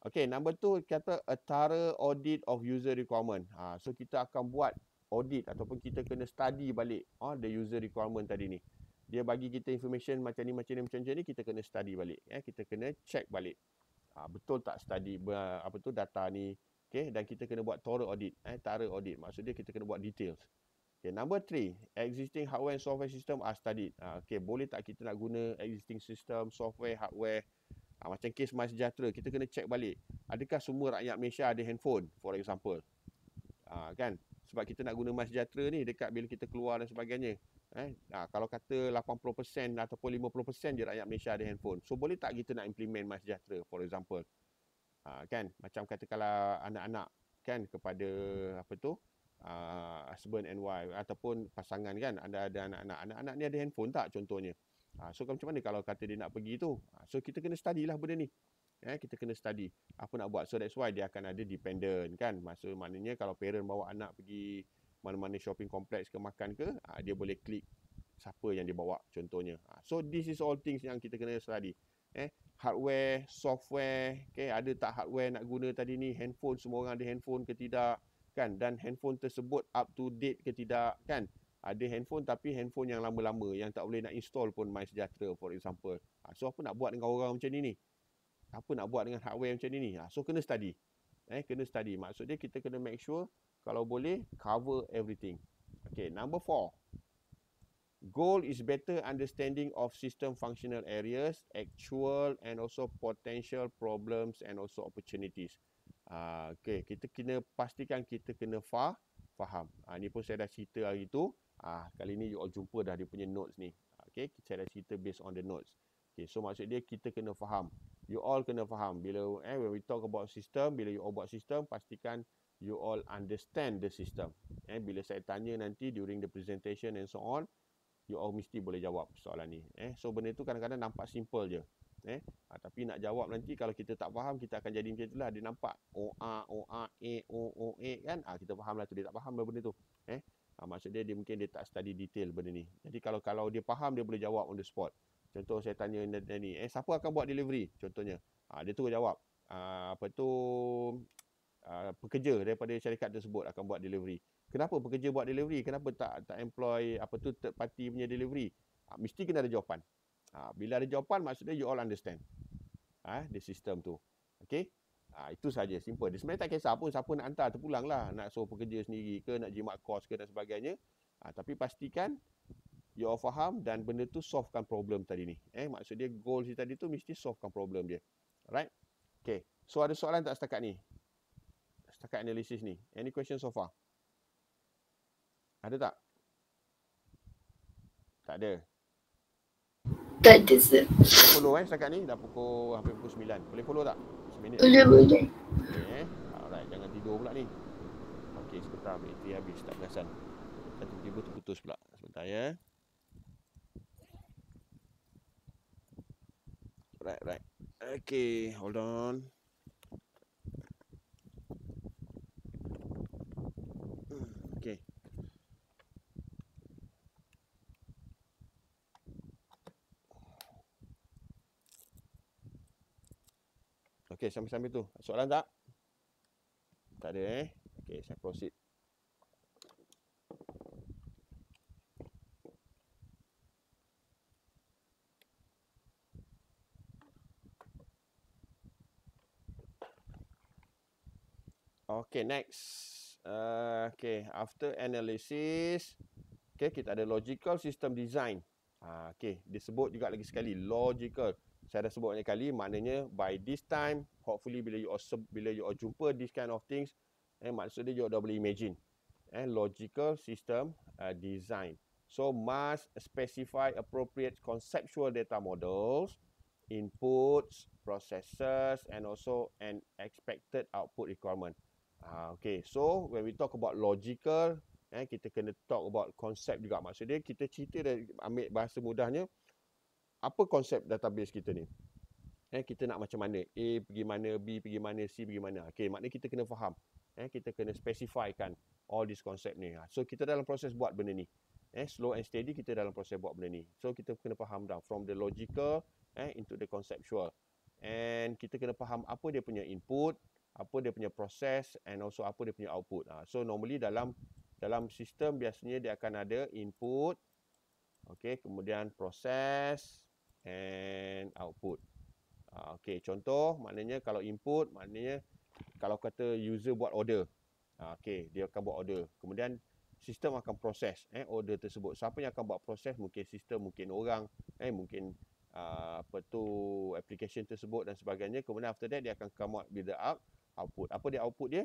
Okay, number two kata a thorough audit of user requirement. Ha, so kita akan buat audit ataupun kita kena study balik ah the user requirement tadi ni. Dia bagi kita information macam ni macam ni macam ni kita kena study balik eh? kita kena check balik. Ah betul tak study apa tu data ni okay? dan kita kena buat thorough audit eh thorough audit maksudnya kita kena buat details. Okay, number three, existing hardware and software system are studied. Ha, okay, boleh tak kita nak guna existing system, software, hardware? Ha, macam case My Sejahtera, kita kena check balik. Adakah semua rakyat Malaysia ada handphone, for example? Ha, kan? sebab kita nak guna mas sejahtera ni dekat bila kita keluar dan sebagainya eh nah, kalau kata 80% ataupun 50% je rakyat Malaysia ada handphone so boleh tak kita nak implement mas sejahtera for example ha, kan macam kata kalau anak-anak kan kepada apa tu uh, husband and wife ataupun pasangan kan Ada ada anak-anak anak-anak ni ada handphone tak contohnya ha, so macam mana kalau kata dia nak pergi tu ha, so kita kena study lah benda ni eh, kita kena study apa nak buat. So that's why dia akan ada dependent kan. Masa maknanya kalau parent bawa anak pergi mana-mana shopping complex ke makan ke, ah, dia boleh klik siapa yang dia bawa contohnya. Ah, so this is all things yang kita kena study. Eh, hardware, software, okay, ada tak hardware nak guna tadi ni, handphone semua orang ada handphone ke tidak kan dan handphone tersebut up to date ke tidak kan ada handphone tapi handphone yang lama-lama yang tak boleh nak install pun MySejahtera for example ah, so apa nak buat dengan orang macam ni ni apa nak buat dengan hardware macam ni ni ha, so kena study eh kena study maksud dia kita kena make sure kalau boleh cover everything okay number four goal is better understanding of system functional areas actual and also potential problems and also opportunities ha, okay kita kena pastikan kita kena faham faham. Ah ni pun saya dah cerita hari tu. Ah kali ni you all jumpa dah dia punya notes ni. Ha, okay, saya dah cerita based on the notes. Okay, so maksud dia kita kena faham you all kena faham bila eh when we talk about system bila you all buat system pastikan you all understand the system eh bila saya tanya nanti during the presentation and so on you all mesti boleh jawab soalan ni eh so benda tu kadang-kadang nampak simple je eh ha, tapi nak jawab nanti kalau kita tak faham kita akan jadi macam itulah dia nampak o a o a e o o e kan ah ha, kita fahamlah tu dia tak faham benda tu eh ha, maksud dia dia mungkin dia tak study detail benda ni jadi kalau kalau dia faham dia boleh jawab on the spot Contoh saya tanya dia ni, eh siapa akan buat delivery? Contohnya. Ha, dia terus jawab. Ha, apa tu ha, pekerja daripada syarikat tersebut akan buat delivery. Kenapa pekerja buat delivery? Kenapa tak tak employ apa tu third party punya delivery? Ha, mesti kena ada jawapan. Ha, bila ada jawapan maksudnya you all understand. Ha, the system tu. Okay? Ha, itu saja simple. Dia sebenarnya tak kisah pun siapa nak hantar terpulang lah. Nak suruh pekerja sendiri ke, nak jimat kos ke dan sebagainya. Ha, tapi pastikan you all faham dan benda tu solvekan problem tadi ni. Eh, maksud dia goal si tadi tu mesti solvekan problem dia. Right? Okay. So, ada soalan tak setakat ni? Setakat analisis ni. Any question so far? Ada tak? Tak ada. Tak ada, sir. Boleh follow eh setakat ni? Dah pukul hampir pukul 9. Boleh follow tak? Boleh, boleh. Okay. Eh. Alright, jangan tidur pula ni. Okay, sebentar. Bateri habis. Tak perasan. Tiba-tiba terputus pula. Sebentar ya. Yeah. right, right. Okay, hold on. Okay. Okay, sambil-sambil tu. Soalan tak? Tak ada eh. Okay, saya proceed. Okay, next. Uh, okay, after analysis. Okay, kita ada logical system design. Uh, okay, dia sebut juga lagi sekali. Logical. Saya dah sebut banyak kali. Maknanya, by this time, hopefully bila you are, bila you are jumpa this kind of things, eh, maksudnya you dah boleh imagine. Eh, logical system uh, design. So, must specify appropriate conceptual data models, inputs, processes and also an expected output requirement. Uh, okay, so when we talk about logical, eh, kita kena talk about konsep juga. Maksudnya kita cerita dari ambil bahasa mudahnya, apa konsep database kita ni? Eh, kita nak macam mana? A pergi mana, B pergi mana, C pergi mana. Okay, maknanya kita kena faham. Eh, kita kena specifykan all this concept ni. Ah, so, kita dalam proses buat benda ni. Eh, slow and steady, kita dalam proses buat benda ni. So, kita kena faham dah. From the logical eh, into the conceptual. And kita kena faham apa dia punya input, apa dia punya proses and also apa dia punya output. Ha, so normally dalam dalam sistem biasanya dia akan ada input, okay, kemudian proses and output. Ha, okay, contoh maknanya kalau input maknanya kalau kata user buat order, ha, okay, dia akan buat order. Kemudian sistem akan proses eh, order tersebut. Siapa yang akan buat proses? Mungkin sistem, mungkin orang, eh, mungkin uh, apa tu application tersebut dan sebagainya. Kemudian after that dia akan come out with the app output. Apa dia output dia?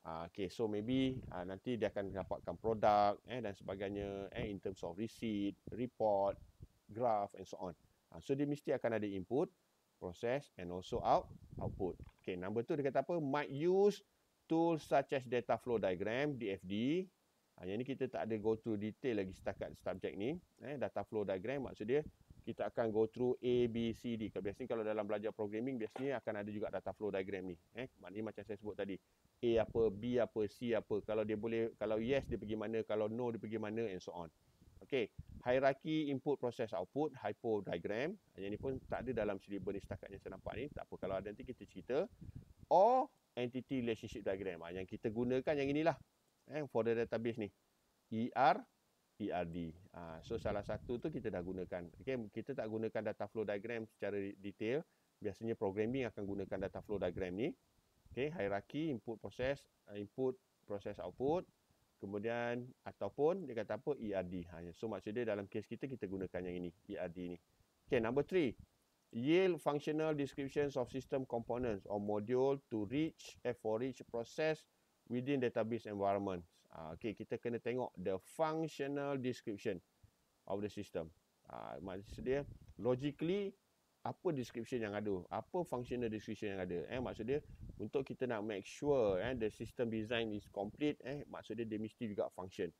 Uh, okay, so maybe uh, nanti dia akan dapatkan produk eh, dan sebagainya eh, in terms of receipt, report, graph and so on. Uh, so, dia mesti akan ada input, process and also out, output. Okay, number tu dia kata apa? Might use tools such as data flow diagram, DFD. Uh, yang ni kita tak ada go through detail lagi setakat subjek ni. Eh, data flow diagram maksud dia kita akan go through A, B, C, D. Biasanya kalau dalam belajar programming, biasanya akan ada juga data flow diagram ni. Eh, maknanya macam saya sebut tadi. A apa, B apa, C apa. Kalau dia boleh, kalau yes dia pergi mana, kalau no dia pergi mana and so on. Okay, hierarki input process output, hypo diagram. Yang ni pun tak ada dalam syllabus ni setakat yang saya nampak ni. Tak apa, kalau ada nanti kita cerita. Or entity relationship diagram. Ah, yang kita gunakan yang inilah. Eh, for the database ni. ER ERD. Uh, ah, so hmm. salah satu tu kita dah gunakan. Okay, kita tak gunakan data flow diagram secara detail. Biasanya programming akan gunakan data flow diagram ni. Okay, hierarki input proses, uh, input proses output. Kemudian ataupun dia kata apa ERD. Ha, so maksudnya dalam kes kita kita gunakan yang ini ERD ni. Okay, number three. Yield functional descriptions of system components or module to reach eh, F4 reach process within database environment. Ha, ah, okay, kita kena tengok the functional description of the system. Ha, maksud dia, logically, apa description yang ada? Apa functional description yang ada? Eh, maksud dia, untuk kita nak make sure eh, the system design is complete, eh, maksud dia, dia mesti juga function.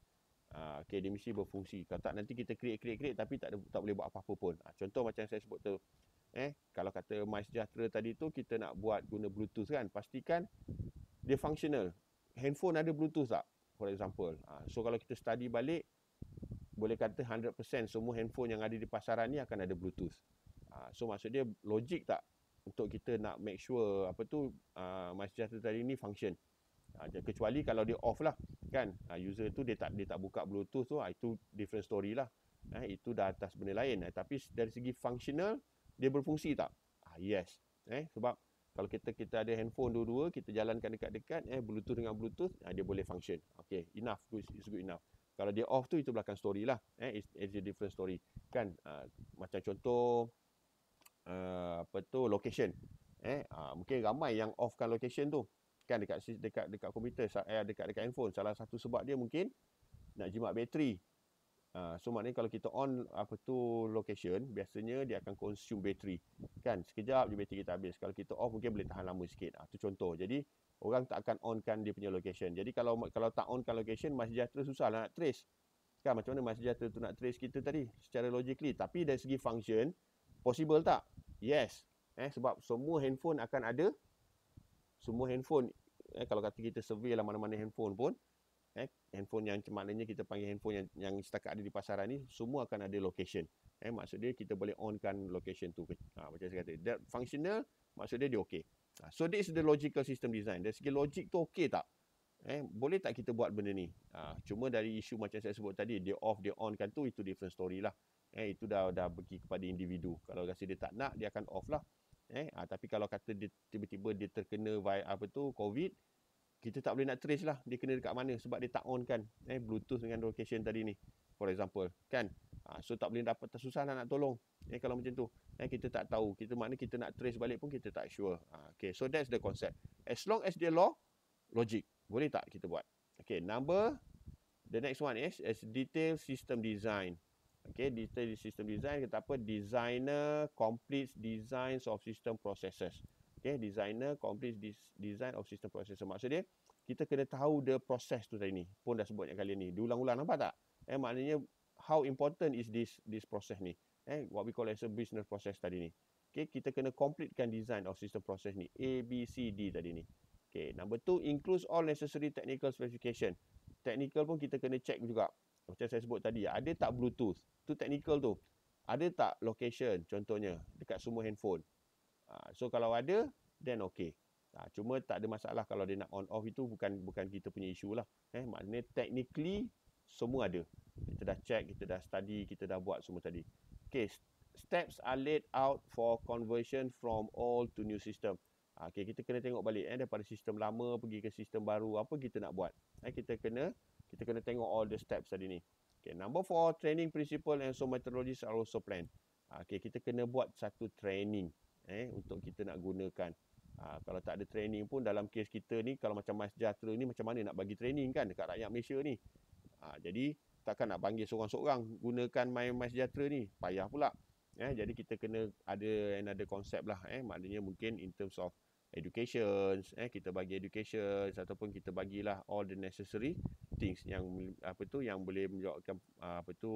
Ha, ah, okay, dia mesti berfungsi. Kalau tak, nanti kita create, create, create, tapi tak, ada, tak boleh buat apa-apa pun. Ha, contoh macam saya sebut tu, eh, kalau kata My Sejahtera tadi tu, kita nak buat guna Bluetooth kan, pastikan dia functional. Handphone ada Bluetooth tak? for example. Ha, so kalau kita study balik, boleh kata 100% semua handphone yang ada di pasaran ni akan ada Bluetooth. Ha, so maksud dia logik tak untuk kita nak make sure apa tu uh, ah, masjid tadi ni function. Ha, kecuali kalau dia off lah kan ha, user tu dia tak dia tak buka bluetooth tu ha, itu different story lah ha, itu dah atas benda lain ha, tapi dari segi functional dia berfungsi tak ha, yes eh, sebab kalau kita kita ada handphone dua-dua kita jalankan dekat-dekat eh bluetooth dengan bluetooth eh, dia boleh function okay, enough good is good enough kalau dia off tu itu belakang story lah eh it's, it's a different story kan uh, macam contoh uh, apa tu location eh uh, mungkin ramai yang offkan location tu kan dekat dekat dekat komputer eh, dekat dekat handphone salah satu sebab dia mungkin nak jimat bateri Ah, so maknanya kalau kita on apa tu location biasanya dia akan consume bateri kan sekejap je bateri kita habis kalau kita off mungkin boleh tahan lama sikit ah ha, tu contoh jadi orang tak akan onkan dia punya location jadi kalau kalau tak onkan location masih jatuh susah lah nak trace kan macam mana masih jatuh tu nak trace kita tadi secara logically tapi dari segi function possible tak yes eh sebab semua handphone akan ada semua handphone eh, kalau kata kita survey lah mana-mana handphone pun eh, handphone yang maknanya kita panggil handphone yang, yang setakat ada di pasaran ni semua akan ada location eh maksud dia kita boleh onkan location tu ha, macam saya kata that functional maksud dia dia okey ha, so this is the logical system design dari segi logik tu okey tak eh boleh tak kita buat benda ni ha, cuma dari isu macam saya sebut tadi dia off dia on kan tu itu different story lah eh itu dah dah pergi kepada individu kalau rasa dia tak nak dia akan off lah eh ha, tapi kalau kata dia tiba-tiba dia terkena via apa tu covid kita tak boleh nak trace lah dia kena dekat mana sebab dia tak on kan eh bluetooth dengan location tadi ni for example kan ha, so tak boleh dapat susah lah nak tolong eh kalau macam tu eh kita tak tahu kita mana kita nak trace balik pun kita tak sure ha, okay so that's the concept as long as the law logic boleh tak kita buat okay number the next one is as detail system design okay detail system design kita apa designer completes designs of system processes Okay, designer complete this design of system process. Maksud dia, kita kena tahu the process tu tadi ni. Pun dah sebut yang kali ni. Diulang-ulang nampak tak? Eh, maknanya, how important is this this process ni? Eh, what we call as a business process tadi ni. Okay, kita kena completekan design of system process ni. A, B, C, D tadi ni. Okay, number two, includes all necessary technical specification. Technical pun kita kena check juga. Macam saya sebut tadi, ada tak Bluetooth? Tu technical tu. Ada tak location contohnya dekat semua handphone? Ha, so kalau ada then okay. Ha, cuma tak ada masalah kalau dia nak on off itu bukan bukan kita punya isu lah. Eh maknanya technically semua ada. Kita dah check, kita dah study, kita dah buat semua tadi. Okay, steps are laid out for conversion from old to new system. Ha, okay, kita kena tengok balik eh daripada sistem lama pergi ke sistem baru apa kita nak buat. Eh kita kena kita kena tengok all the steps tadi ni. Okay, number four, training principle and so methodologies are also planned. Ha, okay, kita kena buat satu training eh untuk kita nak gunakan ha, kalau tak ada training pun dalam kes kita ni kalau macam Mas Jatra ni macam mana nak bagi training kan dekat rakyat Malaysia ni ha, jadi takkan nak panggil seorang-seorang gunakan main Mas Jatra ni payah pula eh jadi kita kena ada another concept lah eh maknanya mungkin in terms of education eh kita bagi education ataupun kita bagilah all the necessary things yang apa tu yang boleh menjawabkan apa tu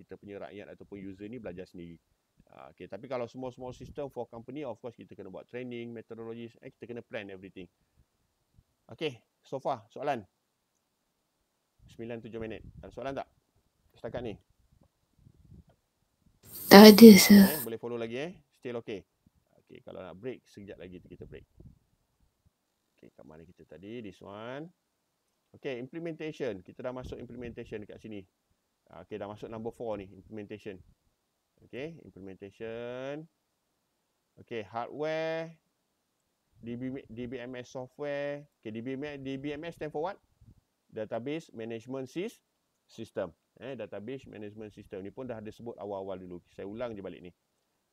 kita punya rakyat ataupun user ni belajar sendiri Ah, okay, tapi kalau small-small system for company, of course kita kena buat training, methodologies, eh, kita kena plan everything. Okay, so far, soalan? 9-7 minit. Ada soalan tak? Setakat ni? Tak ada, eh, sir. Eh, boleh follow lagi, eh? Still okay? Okay, kalau nak break, sekejap lagi kita break. Okay, kat mana kita tadi? This one. Okay, implementation. Kita dah masuk implementation dekat sini. Ah, okay, dah masuk number 4 ni, Implementation. Okay, implementation. Okay, hardware. DB, DBMS software. Okay, DBMS, DBMS stand for what? Database Management Sys, System. Eh, database Management System. Ni pun dah ada sebut awal-awal dulu. Saya ulang je balik ni.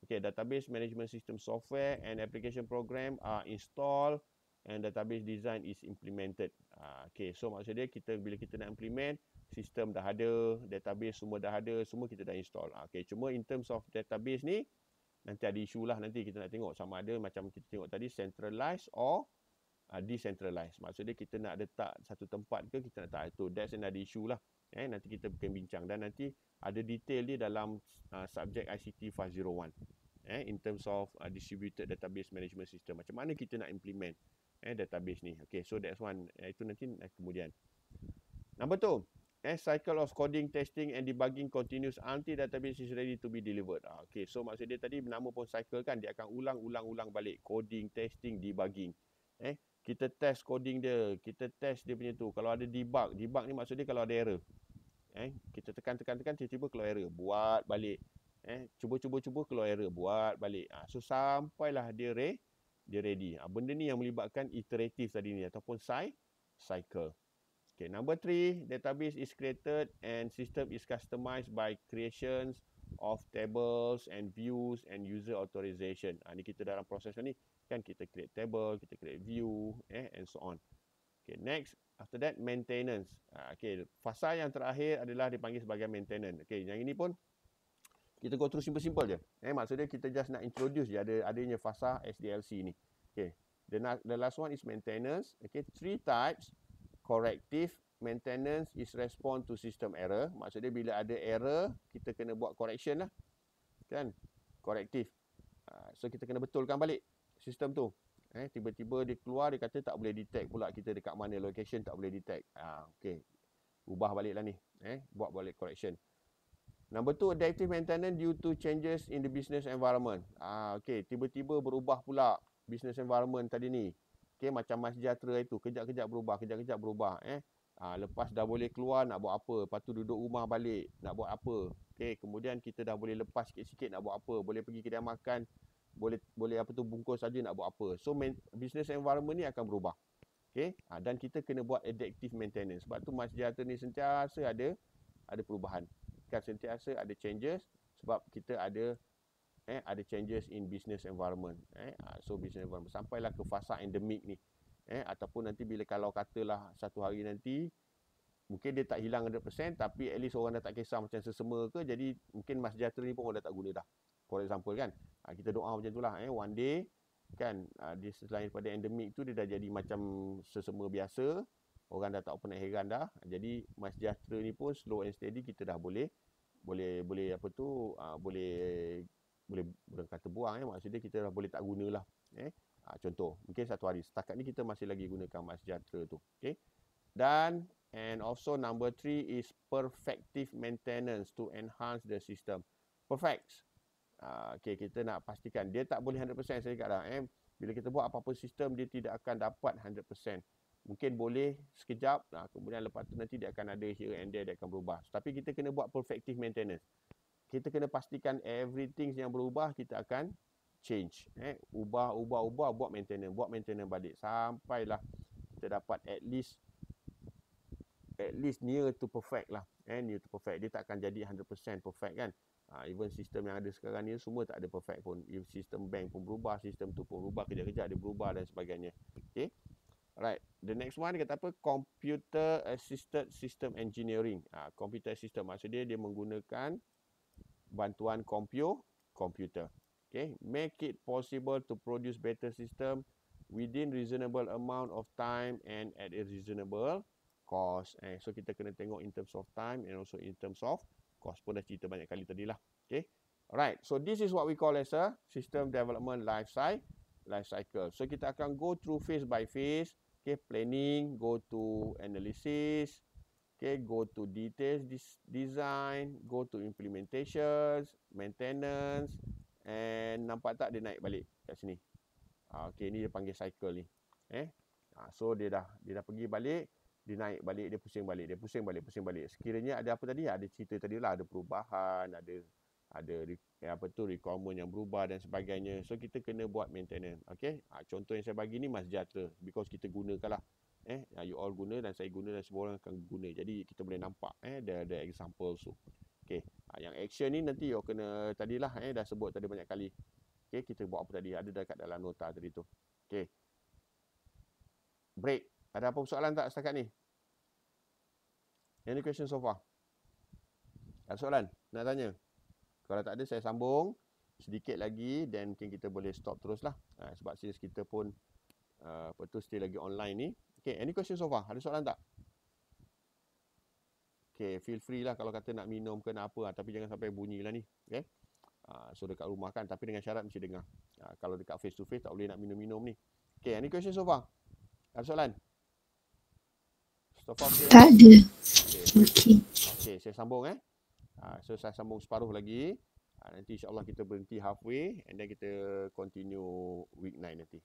Okay, Database Management System software and application program are installed and database design is implemented. Uh, okay, so maksud dia kita bila kita nak implement, sistem dah ada, database semua dah ada, semua kita dah install. Ah, okay, cuma in terms of database ni, nanti ada isu lah nanti kita nak tengok sama ada macam kita tengok tadi centralized or uh, decentralized. Maksudnya kita nak letak satu tempat ke kita nak tak itu. That's another issue lah. Eh, nanti kita akan bincang dan nanti ada detail dia dalam uh, subjek ICT 501. Eh, in terms of uh, distributed database management system. Macam mana kita nak implement eh, database ni. Okay, so that's one. Eh, itu nanti eh, kemudian. Nombor tu, eh, cycle of coding, testing and debugging continues until database is ready to be delivered. Ah, okay, so maksud dia tadi nama pun cycle kan, dia akan ulang-ulang-ulang balik. Coding, testing, debugging. Eh, kita test coding dia, kita test dia punya tu. Kalau ada debug, debug ni maksud dia kalau ada error. Eh, kita tekan-tekan-tekan, tiba-tiba keluar error. Buat balik. Eh, cuba-cuba-cuba keluar error. Buat balik. Ah, so, sampailah dia ready. Dia ready. Ah, benda ni yang melibatkan iteratif tadi ni ataupun cycle. Okay, number three, database is created and system is customized by creations of tables and views and user authorization. Ha, kita dalam proses ni, kan kita create table, kita create view eh, and so on. Okay, next, after that, maintenance. Ha, okay, fasa yang terakhir adalah dipanggil sebagai maintenance. Okay, yang ini pun kita go through simple-simple je. Eh, maksudnya kita just nak introduce je ada, adanya fasa SDLC ni. Okay, the, the last one is maintenance. Okay, three types corrective maintenance is respond to system error. Maksudnya bila ada error, kita kena buat correction lah. Kan? Corrective. Ha, so kita kena betulkan balik sistem tu. Eh, tiba-tiba dia keluar, dia kata tak boleh detect pula kita dekat mana location tak boleh detect. Ah, ha, okay. Ubah baliklah ni. Eh, buat balik correction. Number two, adaptive maintenance due to changes in the business environment. Ah, ha, okay. Tiba-tiba berubah pula business environment tadi ni. Okey macam masjatra itu kejap-kejap berubah, kejap-kejap berubah eh. Ha, lepas dah boleh keluar nak buat apa? Lepas tu duduk rumah balik nak buat apa? Okey kemudian kita dah boleh lepas sikit-sikit nak buat apa? Boleh pergi kedai makan, boleh boleh apa tu bungkus saja nak buat apa. So main business environment ni akan berubah. Okey, ha, dan kita kena buat adaptive maintenance. Sebab tu masjid ni sentiasa ada ada perubahan. Kan sentiasa ada changes sebab kita ada eh ada changes in business environment eh ah, so business environment sampailah ke fasa endemic ni eh ataupun nanti bila kalau katalah satu hari nanti mungkin dia tak hilang 100% tapi at least orang dah tak kisah macam sesemua ke jadi mungkin mas jatuh ni pun orang tak guna dah for example kan ah, kita doa macam itulah eh one day kan ah, dia selain pada endemic tu dia dah jadi macam sesemua biasa orang dah tak pernah heran dah jadi mas jatuh ni pun slow and steady kita dah boleh boleh boleh apa tu boleh boleh orang kata buang eh maksudnya kita dah boleh tak gunalah eh ha, contoh mungkin satu hari setakat ni kita masih lagi gunakan emas jantra tu okey dan and also number three is perfective maintenance to enhance the system perfect ha, okey kita nak pastikan dia tak boleh 100% saya cakap dah eh bila kita buat apa-apa sistem dia tidak akan dapat 100% mungkin boleh sekejap kemudian lepas tu nanti dia akan ada here and there dia akan berubah tapi kita kena buat perfective maintenance kita kena pastikan everything yang berubah kita akan change eh ubah ubah ubah buat maintenance buat maintenance balik sampailah kita dapat at least at least near to perfect lah eh near to perfect dia tak akan jadi 100% perfect kan ha, even sistem yang ada sekarang ni semua tak ada perfect pun if sistem bank pun berubah sistem tu pun berubah kerja kerja dia berubah dan sebagainya okey Right, the next one kata apa? Computer assisted system engineering. Ah, ha, computer system maksud dia dia menggunakan bantuan kompu, komputer. Okay, make it possible to produce better system within reasonable amount of time and at a reasonable cost. And eh, so kita kena tengok in terms of time and also in terms of cost pun dah cerita banyak kali tadi lah. Okay, alright. So this is what we call as a system development life cycle. Life cycle. So kita akan go through phase by phase. Okay, planning, go to analysis, Okay, go to details this design, go to implementations, maintenance and nampak tak dia naik balik kat sini. Ah, okay, ini dia panggil cycle ni. Eh? Ah, so, dia dah dia dah pergi balik, dia naik balik, dia pusing balik, dia pusing balik, pusing balik. Sekiranya ada apa tadi? Ada cerita tadi lah, ada perubahan, ada ada eh, apa tu requirement yang berubah dan sebagainya. So kita kena buat maintenance. Okay. Ha, contoh yang saya bagi ni Mas jatuh Because kita gunakan lah eh you all guna dan saya guna dan semua orang akan guna jadi kita boleh nampak eh the, ada example so okey ah, yang action ni nanti you kena tadilah eh dah sebut tadi banyak kali okey kita buat apa tadi ada dekat dalam nota tadi tu okey break ada apa soalan tak setakat ni any question so far ada soalan nak tanya kalau tak ada saya sambung sedikit lagi dan kita boleh stop teruslah ha, sebab sis kita pun uh, apa tu still lagi online ni Okay, any question so far? Ada soalan tak? Okay, feel free lah kalau kata nak minum ke nak apa lah. Tapi jangan sampai bunyi lah ni. Okay? Uh, so, dekat rumah kan. Tapi dengan syarat mesti dengar. Uh, kalau dekat face to face tak boleh nak minum-minum ni. Okay, any question so far? Ada soalan? So far, okay, tak ada. Okay. okay. saya sambung eh. Uh, so, saya sambung separuh lagi. Uh, nanti insyaAllah kita berhenti halfway. And then kita continue week 9 nanti.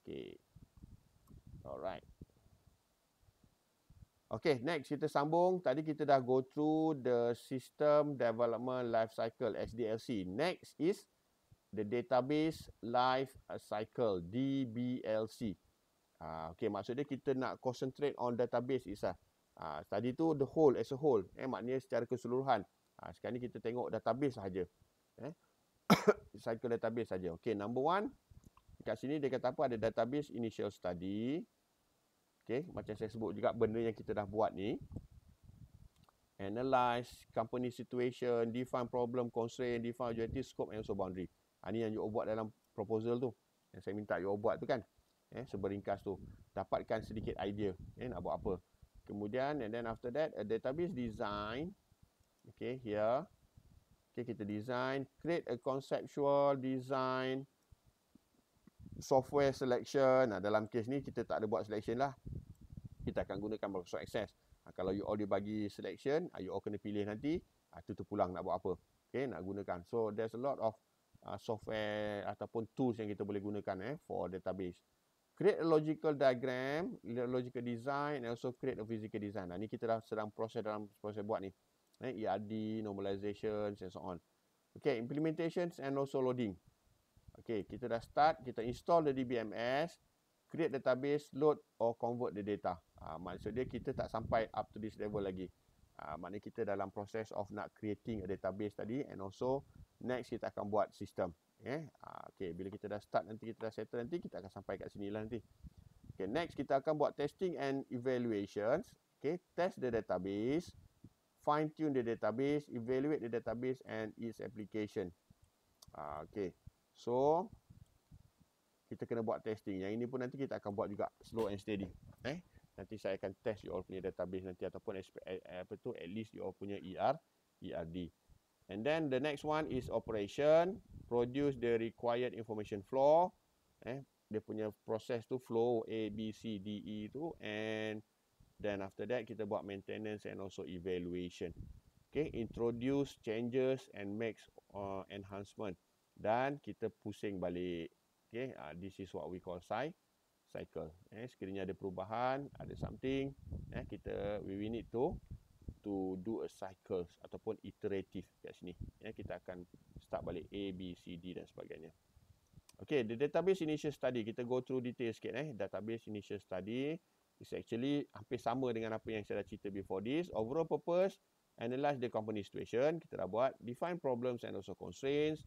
Okay. Alright. Okay, next kita sambung. Tadi kita dah go through the System Development life cycle SDLC. Next is the Database life cycle DBLC. Uh, ah, okay, maksudnya kita nak concentrate on database itself. Uh, ah, tadi tu the whole, as a whole. Eh, maknanya secara keseluruhan. Uh, sekarang ni kita tengok database sahaja. Eh? Cycle database saja. Okay, number one. Di sini dia kata apa? Ada database initial study. Okay, macam saya sebut juga benda yang kita dah buat ni. Analyze company situation, define problem, constraint, define objective, scope and also boundary. Ha, ini yang you buat dalam proposal tu. Yang saya minta you buat tu kan. Eh, seberingkas tu. Dapatkan sedikit idea eh, nak buat apa. Kemudian and then after that, a database design. Okay, here. Okay, kita design. Create a conceptual design. Software selection. Nah, dalam kes ni kita tak ada buat selection lah kita akan gunakan Microsoft Access. Ha, kalau you all dia bagi selection, ha, you all kena pilih nanti, ha, tu pulang nak buat apa. Okay, nak gunakan. So, there's a lot of uh, software ataupun tools yang kita boleh gunakan eh, for database. Create a logical diagram, logical design and also create a physical design. Ini ha, ni kita dah sedang proses dalam proses buat ni. Eh, ERD, normalization and so on. Okay, implementations and also loading. Okay, kita dah start, kita install the DBMS create database, load or convert the data. Ha, maksud dia kita tak sampai up to this level lagi. Ha, maknanya kita dalam proses of nak creating a database tadi and also next kita akan buat sistem. Eh? Ya. Ah, ha, okay, bila kita dah start nanti, kita dah settle nanti, kita akan sampai kat sini lah nanti. Okay, next kita akan buat testing and evaluations. Okay, test the database, fine tune the database, evaluate the database and its application. Ha, okay, so kita kena buat testing. Yang ini pun nanti kita akan buat juga slow and steady. Eh, nanti saya akan test you all punya database nanti ataupun eh, eh, apa tu at least you all punya ER, ERD. And then the next one is operation produce the required information flow. Eh, dia punya proses tu flow A, B, C, D, E tu and then after that kita buat maintenance and also evaluation. Okay, introduce changes and make uh, enhancement. Dan kita pusing balik Okay, uh, this is what we call cycle. Eh, sekiranya ada perubahan, ada something, eh, kita we, we need to to do a cycle ataupun iterative kat sini. Eh, kita akan start balik A, B, C, D dan sebagainya. Okay, the database initial study. Kita go through detail sikit. Eh. Database initial study is actually hampir sama dengan apa yang saya dah cerita before this. Overall purpose, analyze the company situation. Kita dah buat. Define problems and also constraints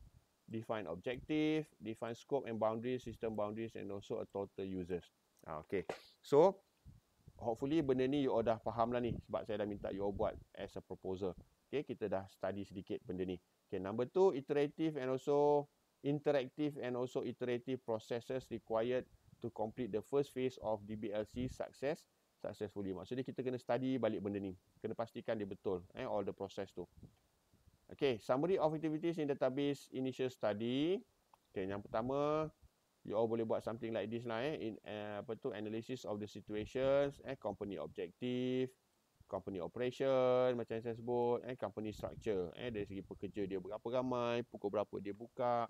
define objective, define scope and boundaries, system boundaries and also a total users. Ha, okay. So, hopefully benda ni you all dah faham lah ni sebab saya dah minta you all buat as a proposal. Okay, kita dah study sedikit benda ni. Okay, number two, iterative and also interactive and also iterative processes required to complete the first phase of DBLC success successfully. Maksudnya kita kena study balik benda ni. Kena pastikan dia betul. Eh, all the process tu. Okay, summary of activities in database initial study. Okay, yang pertama, you all boleh buat something like this lah eh. In, uh, apa tu, analysis of the situations, eh, company objective, company operation, macam saya sebut, eh, company structure. Eh, dari segi pekerja dia berapa ramai, pukul berapa dia buka,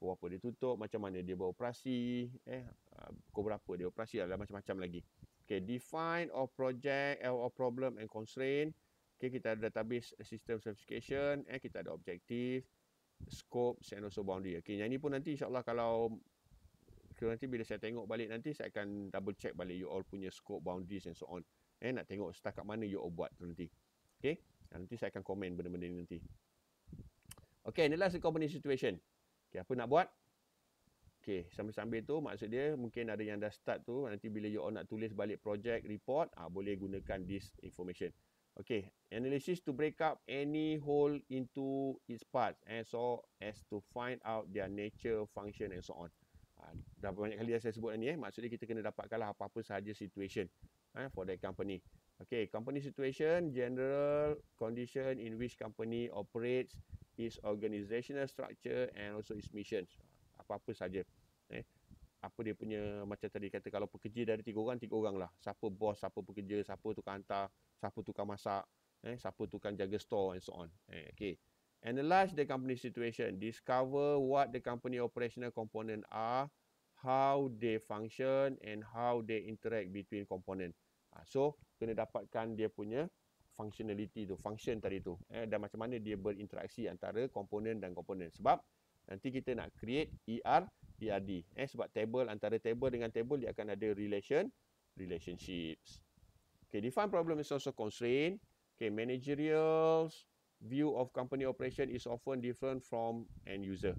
pukul berapa dia tutup, macam mana dia beroperasi, eh, ah, pukul berapa dia operasi, ada macam-macam lagi. Okay, define of project or eh, problem and constraint. Okay, kita ada database system certification, eh, kita ada objektif, scope and also boundary. Okay, yang ini pun nanti insyaAllah kalau kalau nanti bila saya tengok balik nanti saya akan double check balik you all punya scope, boundaries and so on. Eh, nak tengok setakat mana you all buat nanti. Okay, nanti saya akan komen benda-benda ni nanti. Okay, ini last company situation. Okay, apa nak buat? Okay, sambil-sambil tu maksud dia mungkin ada yang dah start tu nanti bila you all nak tulis balik project report, ah boleh gunakan this information. Okay, analysis to break up any whole into its parts and so as to find out their nature, function and so on. Ha, dah banyak kali saya sebut ini, eh. Maksudnya kita kena dapatkanlah apa-apa sahaja situation eh, for that company. Okay, company situation, general condition in which company operates, its organizational structure and also its mission. Ha, apa-apa sahaja. Eh. Apa dia punya, macam tadi kata, kalau pekerja dari tiga orang, tiga orang lah. Siapa bos, siapa pekerja, siapa tukang hantar siapa tukang masak, eh, siapa tukang jaga store and so on. Eh, okay. Analyze the company situation. Discover what the company operational component are, how they function and how they interact between component. Ha, so, kena dapatkan dia punya functionality tu, function tadi tu. Eh, dan macam mana dia berinteraksi antara component dan component. Sebab nanti kita nak create ER, ERD. Eh, sebab table, antara table dengan table dia akan ada relation, relationships. Okay, define problem is also constraint. Okay, managerial's view of company operation is often different from end user.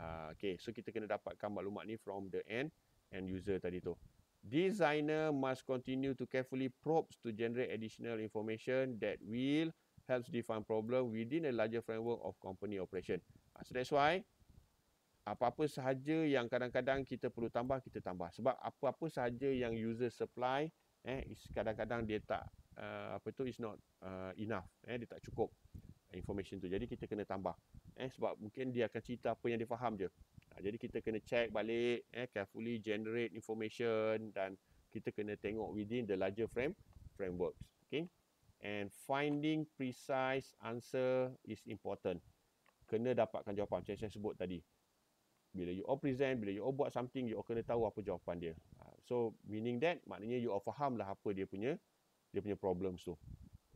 Uh, okay, so kita kena dapatkan maklumat ni from the end end user tadi tu. Designer must continue to carefully probes to generate additional information that will helps define problem within a larger framework of company operation. Uh, so that's why apa-apa sahaja yang kadang-kadang kita perlu tambah, kita tambah. Sebab apa-apa sahaja yang user supply, eh kadang-kadang dia tak uh, apa tu is not uh, enough eh dia tak cukup information tu jadi kita kena tambah eh sebab mungkin dia akan cerita apa yang dia faham je ha, jadi kita kena check balik eh carefully generate information dan kita kena tengok within the larger frame frameworks okay and finding precise answer is important kena dapatkan jawapan macam saya sebut tadi bila you all present bila you all buat something you all kena tahu apa jawapan dia So meaning that maknanya you all faham lah apa dia punya dia punya problems tu.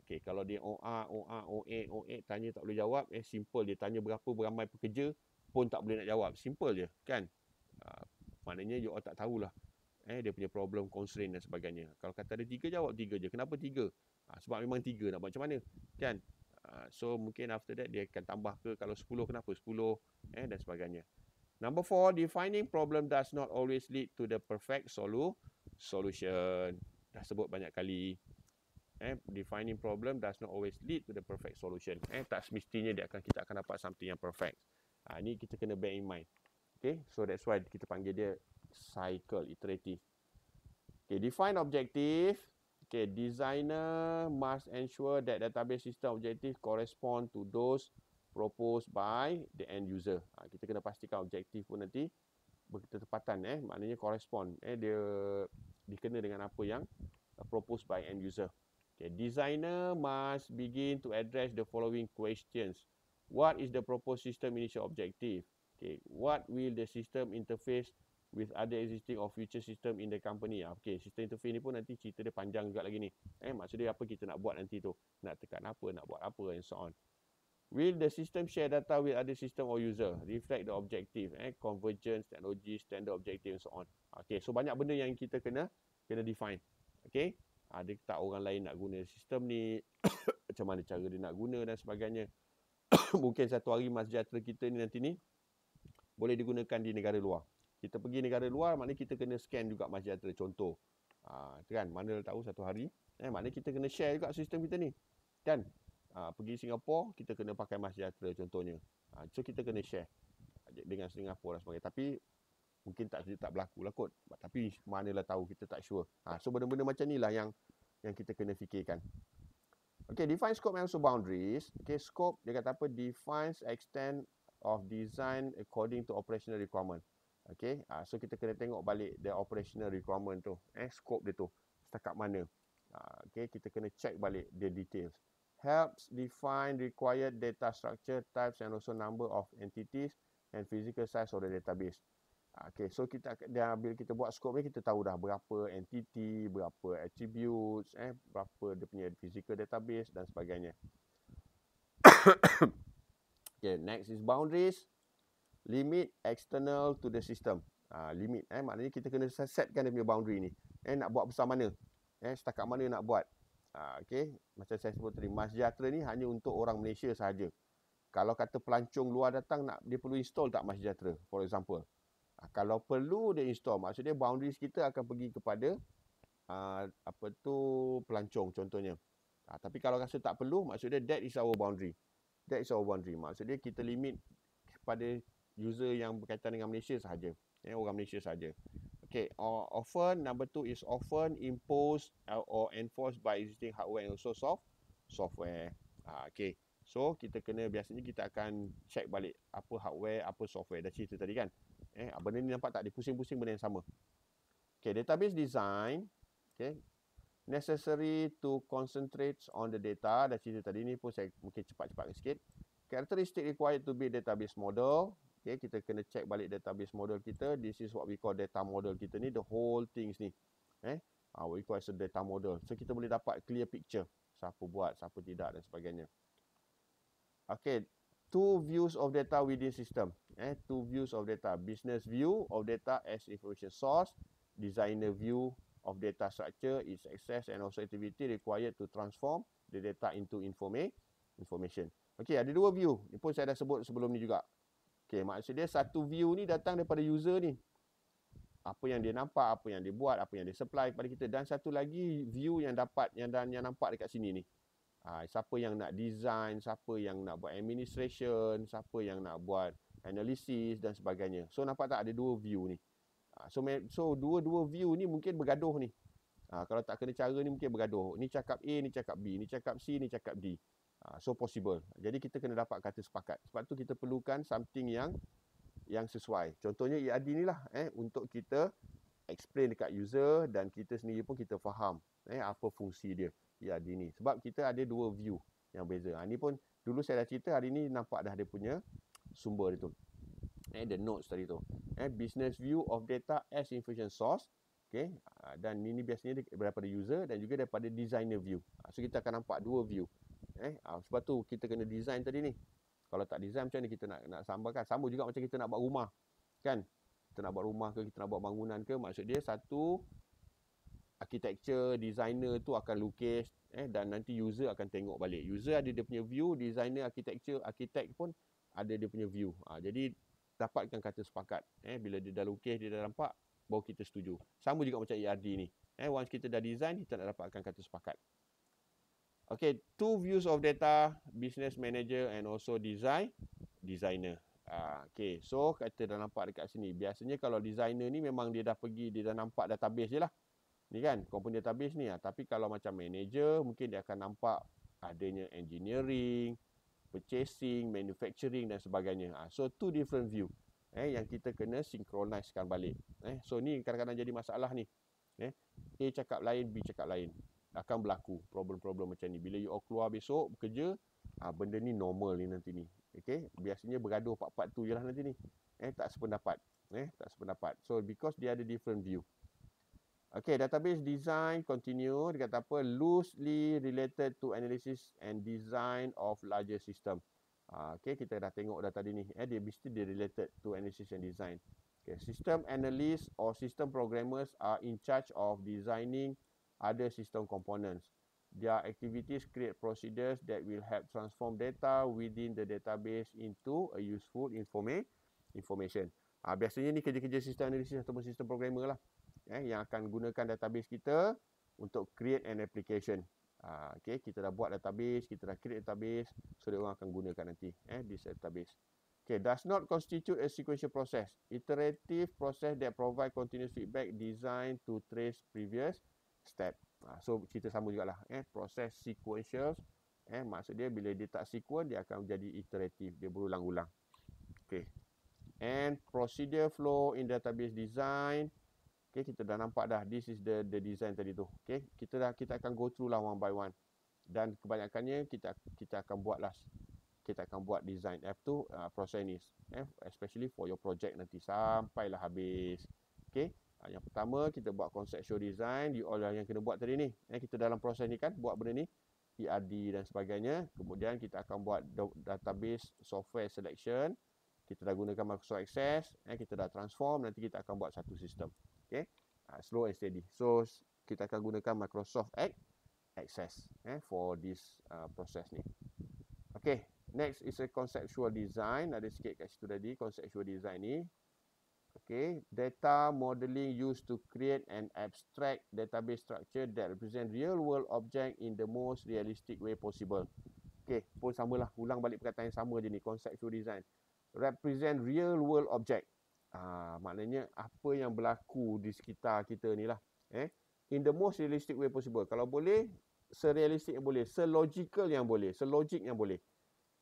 Okay, kalau dia OA, OA, OA, OA, tanya tak boleh jawab, eh simple dia tanya berapa beramai pekerja pun tak boleh nak jawab. Simple je, kan? Uh, maknanya you all tak tahulah eh dia punya problem constraint dan sebagainya. Kalau kata ada tiga, jawab tiga je. Kenapa tiga? Uh, sebab memang tiga nak buat macam mana, kan? Uh, so mungkin after that dia akan tambah ke kalau sepuluh kenapa sepuluh eh dan sebagainya. Number four, defining problem does not always lead to the perfect solu solution. Dah sebut banyak kali. Eh, defining problem does not always lead to the perfect solution. Eh, tak semestinya dia akan kita akan dapat something yang perfect. Ha, ah, ini kita kena bear in mind. Okay, so that's why kita panggil dia cycle iterative. Okay, define objective. Okay, designer must ensure that database system objective correspond to those proposed by the end user. Ha, kita kena pastikan objektif pun nanti tepatan, eh maknanya correspond eh dia dikena dengan apa yang uh, proposed by end user. Okay, designer must begin to address the following questions. What is the proposed system initial objective? Okay, what will the system interface with other existing or future system in the company? Ha, okay, system interface ni pun nanti cerita dia panjang juga lagi ni. Eh, maksud dia apa kita nak buat nanti tu? Nak tekan apa, nak buat apa and so on. Will the system share data with other system or user? Reflect the objective. Eh? Convergence, technology, standard objective and so on. Okay, so banyak benda yang kita kena kena define. Okay, ada tak orang lain nak guna sistem ni? Macam mana cara dia nak guna dan sebagainya? Mungkin satu hari masjid jatuh kita ni nanti ni boleh digunakan di negara luar. Kita pergi negara luar, maknanya kita kena scan juga masjid jatuh. Contoh, ha, kan? Mana tahu satu hari, eh, maknanya kita kena share juga sistem kita ni. Dan ha, pergi Singapura kita kena pakai mas sejahtera contohnya ha, so kita kena share dengan Singapura dan sebagainya tapi mungkin tak tak berlaku lah kot tapi manalah tahu kita tak sure ha, so benda-benda macam ni lah yang yang kita kena fikirkan Okay, define scope and also boundaries. Okay, scope, dia kata apa? Defines extent of design according to operational requirement. Okay, uh, so kita kena tengok balik the operational requirement tu. Eh, scope dia tu. Setakat mana. Uh, okay, kita kena check balik the details helps define required data structure types and also number of entities and physical size of the database. Ah, okay, so kita dia bila kita buat scope ni kita tahu dah berapa entity, berapa attributes, eh berapa dia punya physical database dan sebagainya. okay, next is boundaries. Limit external to the system. Ah limit eh maknanya kita kena setkan dia punya boundary ni. Eh nak buat besar mana? Eh setakat mana nak buat? Ah, okay. macam saya sebut tadi masjiatra ni hanya untuk orang Malaysia saja kalau kata pelancong luar datang nak dia perlu install tak masjiatra for example ha, kalau perlu dia install maksudnya boundaries kita akan pergi kepada ha, apa tu pelancong contohnya ha, tapi kalau rasa tak perlu maksudnya that is our boundary that is our boundary maksudnya kita limit kepada user yang berkaitan dengan Malaysia saja eh, orang Malaysia saja okay, or uh, often number two is often imposed uh, or enforced by existing hardware and also soft software. Uh, okay, so kita kena biasanya kita akan check balik apa hardware, apa software. Dah cerita tadi kan? Eh, benda ni nampak tak? dipusing pusing benda yang sama. Okay, database design. Okay, necessary to concentrate on the data. Dah cerita tadi ni pun saya mungkin cepat-cepat sedikit. Characteristic required to be database model. Okay, ya, kita kena check balik database model kita. This is what we call data model kita ni. The whole things ni. Eh? Uh, ah, what we call as a data model. So, kita boleh dapat clear picture. Siapa buat, siapa tidak dan sebagainya. Okay. Two views of data within system. Eh? Two views of data. Business view of data as information source. Designer view of data structure, its access and also activity required to transform the data into informa information. Okay, ada dua view. Ini pun saya dah sebut sebelum ni juga. Okay, maksud dia satu view ni datang daripada user ni. Apa yang dia nampak, apa yang dia buat, apa yang dia supply kepada kita. Dan satu lagi view yang dapat, yang dan yang nampak dekat sini ni. Ha, siapa yang nak design, siapa yang nak buat administration, siapa yang nak buat analisis dan sebagainya. So, nampak tak ada dua view ni. Ha, so, so dua-dua view ni mungkin bergaduh ni. Ha, kalau tak kena cara ni mungkin bergaduh. Ni cakap A, ni cakap B, ni cakap C, ni cakap D. Ah, so possible. Jadi kita kena dapat kata sepakat. Sebab tu kita perlukan something yang yang sesuai. Contohnya EAD ni lah eh, untuk kita explain dekat user dan kita sendiri pun kita faham eh, apa fungsi dia EAD ni. Sebab kita ada dua view yang beza. Ha, ni pun dulu saya dah cerita hari ni nampak dah dia punya sumber dia tu. Eh, the notes tadi tu. Eh, business view of data as information source. Okay. Ah, dan ini biasanya daripada user dan juga daripada designer view. So, kita akan nampak dua view eh ha, sebab tu kita kena design tadi ni kalau tak design macam ni kita nak nak sambarkan sama juga macam kita nak buat rumah kan kita nak buat rumah ke kita nak buat bangunan ke maksud dia satu architecture designer tu akan lukis eh dan nanti user akan tengok balik user ada dia punya view designer architecture architect pun ada dia punya view ha, jadi dapatkan kata sepakat eh bila dia dah lukis dia dah nampak baru kita setuju sama juga macam ERD ni eh once kita dah design kita nak dapatkan kata sepakat Okay, two views of data, business manager and also design, designer. Uh, okay, so kita dah nampak dekat sini. Biasanya kalau designer ni memang dia dah pergi, dia dah nampak database je lah. Ni kan, company database ni. Lah. Tapi kalau macam manager, mungkin dia akan nampak adanya engineering, purchasing, manufacturing dan sebagainya. Uh, so, two different view eh, yang kita kena synchronisekan balik. Eh, so, ni kadang-kadang jadi masalah ni. Eh, A cakap lain, B cakap lain akan berlaku problem-problem macam ni. Bila you all keluar besok bekerja, ah benda ni normal ni nanti ni. okay? biasanya bergaduh pak-pak tu jelah nanti ni. Eh tak sependapat. Eh tak sependapat. So because dia ada different view. Okay, database design continue dia kata apa loosely related to analysis and design of larger system. Ah okey, kita dah tengok dah tadi ni. Eh dia mesti dia related to analysis and design. Okay, system analysts or system programmers are in charge of designing other system components. Their activities create procedures that will help transform data within the database into a useful informa- information. Ah biasanya ni kerja-kerja sistem analisis ataupun sistem programmer lah eh, yang akan gunakan database kita untuk create an application. Ha, okay, kita dah buat database, kita dah create database, so dia orang akan gunakan nanti eh, this database. Okay, does not constitute a sequential process. Iterative process that provide continuous feedback designed to trace previous step. Ha, so cerita sama lah. eh proses sequential eh maksud dia bila dia tak sequence dia akan jadi iteratif, dia berulang-ulang. Okay. And procedure flow in database design. Okay kita dah nampak dah this is the the design tadi tu. Okay kita dah kita akan go through lah one by one. Dan kebanyakannya kita kita akan buat lah. kita akan buat design app tu uh, proses ni eh especially for your project nanti sampailah habis. Okay. Ah, yang pertama kita buat konsep show design di all yang kena buat tadi ni. Eh, kita dalam proses ni kan buat benda ni PRD dan sebagainya. Kemudian kita akan buat database software selection. Kita dah gunakan Microsoft Access. Eh, kita dah transform. Nanti kita akan buat satu sistem. Okay. Uh, slow and steady. So kita akan gunakan Microsoft Access eh, for this uh, ah, process ni. Okay. Next is a conceptual design. Ada sikit kat situ tadi. Conceptual design ni. Okay, data modeling used to create an abstract database structure that represent real world object in the most realistic way possible. Okay, pun samalah. Ulang balik perkataan yang sama je ni. Conceptual design. Represent real world object. Ah, maknanya apa yang berlaku di sekitar kita ni lah. Eh? In the most realistic way possible. Kalau boleh, serealistik yang boleh. Selogical yang boleh. Selogic yang boleh.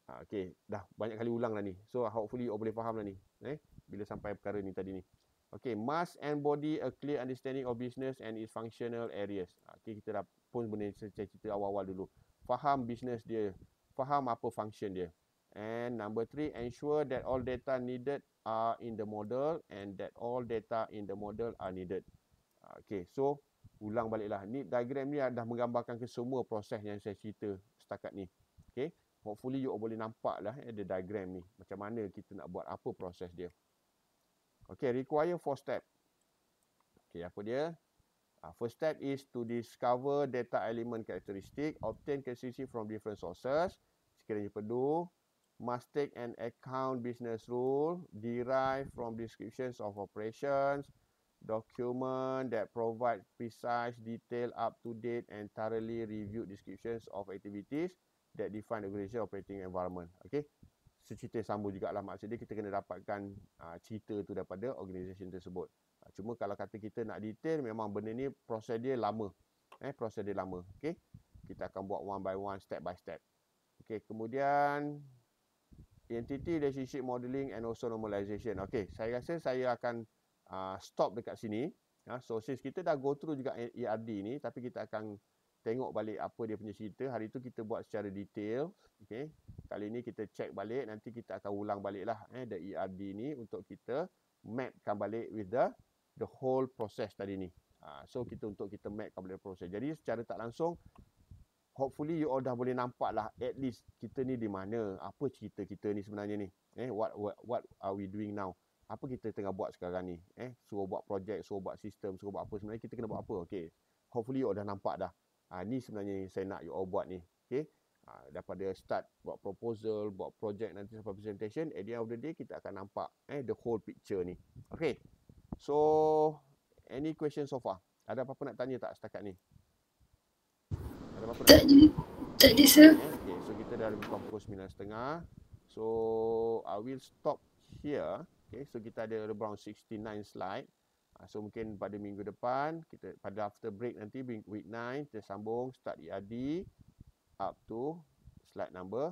Ah, okay, dah banyak kali ulang lah ni. So, hopefully you boleh faham lah ni. Eh? bila sampai perkara ni tadi ni. Okay, must embody a clear understanding of business and its functional areas. Ha, okay, kita dah pun benda saya cerita awal-awal dulu. Faham business dia. Faham apa function dia. And number three, ensure that all data needed are in the model and that all data in the model are needed. Ha, okay, so ulang baliklah. Ni diagram ni dah menggambarkan ke semua proses yang saya cerita setakat ni. Okay, hopefully you all boleh nampak lah eh, the diagram ni. Macam mana kita nak buat apa proses dia. Okay, require four step. Okay, apa dia? Uh, first step is to discover data element characteristic, obtain characteristic from different sources. Sekiranya perlu, must take an account business rule, derived from descriptions of operations, document that provide precise detail up to date and thoroughly reviewed descriptions of activities that define the organization operating environment. Okay, secerita sama juga maksud dia kita kena dapatkan uh, cerita tu daripada organisasi tersebut uh, cuma kalau kata kita nak detail memang benda ni proses dia lama eh proses dia lama okey kita akan buat one by one step by step okey kemudian entity relationship modeling and also normalization okey saya rasa saya akan uh, stop dekat sini uh, so since kita dah go through juga ERD ni tapi kita akan tengok balik apa dia punya cerita. Hari tu kita buat secara detail. Okay. Kali ni kita check balik. Nanti kita akan ulang balik lah. Eh, the ERD ni untuk kita mapkan balik with the the whole process tadi ni. Ha, so kita untuk kita mapkan balik proses. Jadi secara tak langsung, hopefully you all dah boleh nampak lah at least kita ni di mana. Apa cerita kita ni sebenarnya ni. Eh, what, what, what are we doing now? Apa kita tengah buat sekarang ni? Eh, suruh buat projek, suruh buat sistem, suruh buat apa sebenarnya. Kita kena buat apa? Okay. Hopefully you all dah nampak dah. Ha, ni sebenarnya saya nak you all buat ni. Okay. Ha, daripada start buat proposal, buat projek nanti sampai presentation. At the end of the day, kita akan nampak eh, the whole picture ni. Okay. So, any question so far? Ada apa-apa nak tanya tak setakat ni? Ada apa-apa tak tanya? Tak ada, sir. Eh, okay. So, kita dah lebih kurang pukul 9.30. So, I will stop here. Okay. So, kita ada around 69 slide. Ah, so mungkin pada minggu depan kita pada after break nanti week 9 kita sambung start EAD up to slide number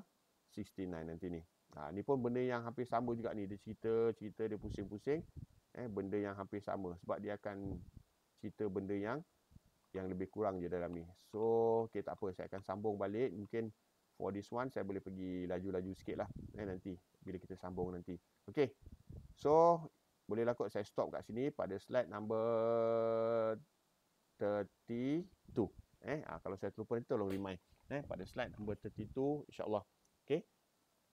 69 nanti ni. Ha ni pun benda yang hampir sama juga ni dia cerita cerita dia pusing-pusing eh benda yang hampir sama sebab dia akan cerita benda yang yang lebih kurang je dalam ni. So okay tak apa saya akan sambung balik mungkin for this one saya boleh pergi laju-laju sikit lah eh nanti bila kita sambung nanti. Okay. So Bolehlah kot saya stop kat sini pada slide number 32. Eh, ah, kalau saya terlupa nanti tolong remind. Eh, pada slide number 32, Allah, Okay.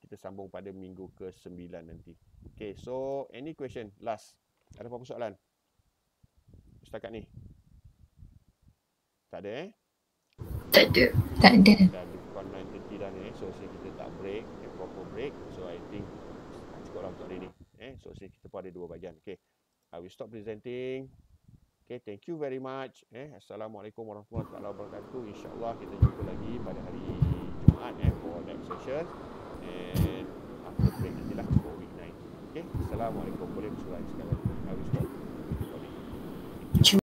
Kita sambung pada minggu ke-9 nanti. Okay, so any question? Last. Ada apa-apa soalan? Setakat ni. Tak ada eh? Tak ada. Tak ada. Dah lebih 9.30 dah ni. So, kita tak break. Okay, eh, proper break. So, I think cukup lah untuk hari ni eh so say kita pun ada dua bahagian Okay, i uh, will stop presenting Okay, thank you very much eh assalamualaikum warahmatullahi wabarakatuh insyaallah kita jumpa lagi pada hari jumaat eh for next session and after break nanti lah for week 9 okey assalamualaikum boleh bersurat sekali i uh, will stop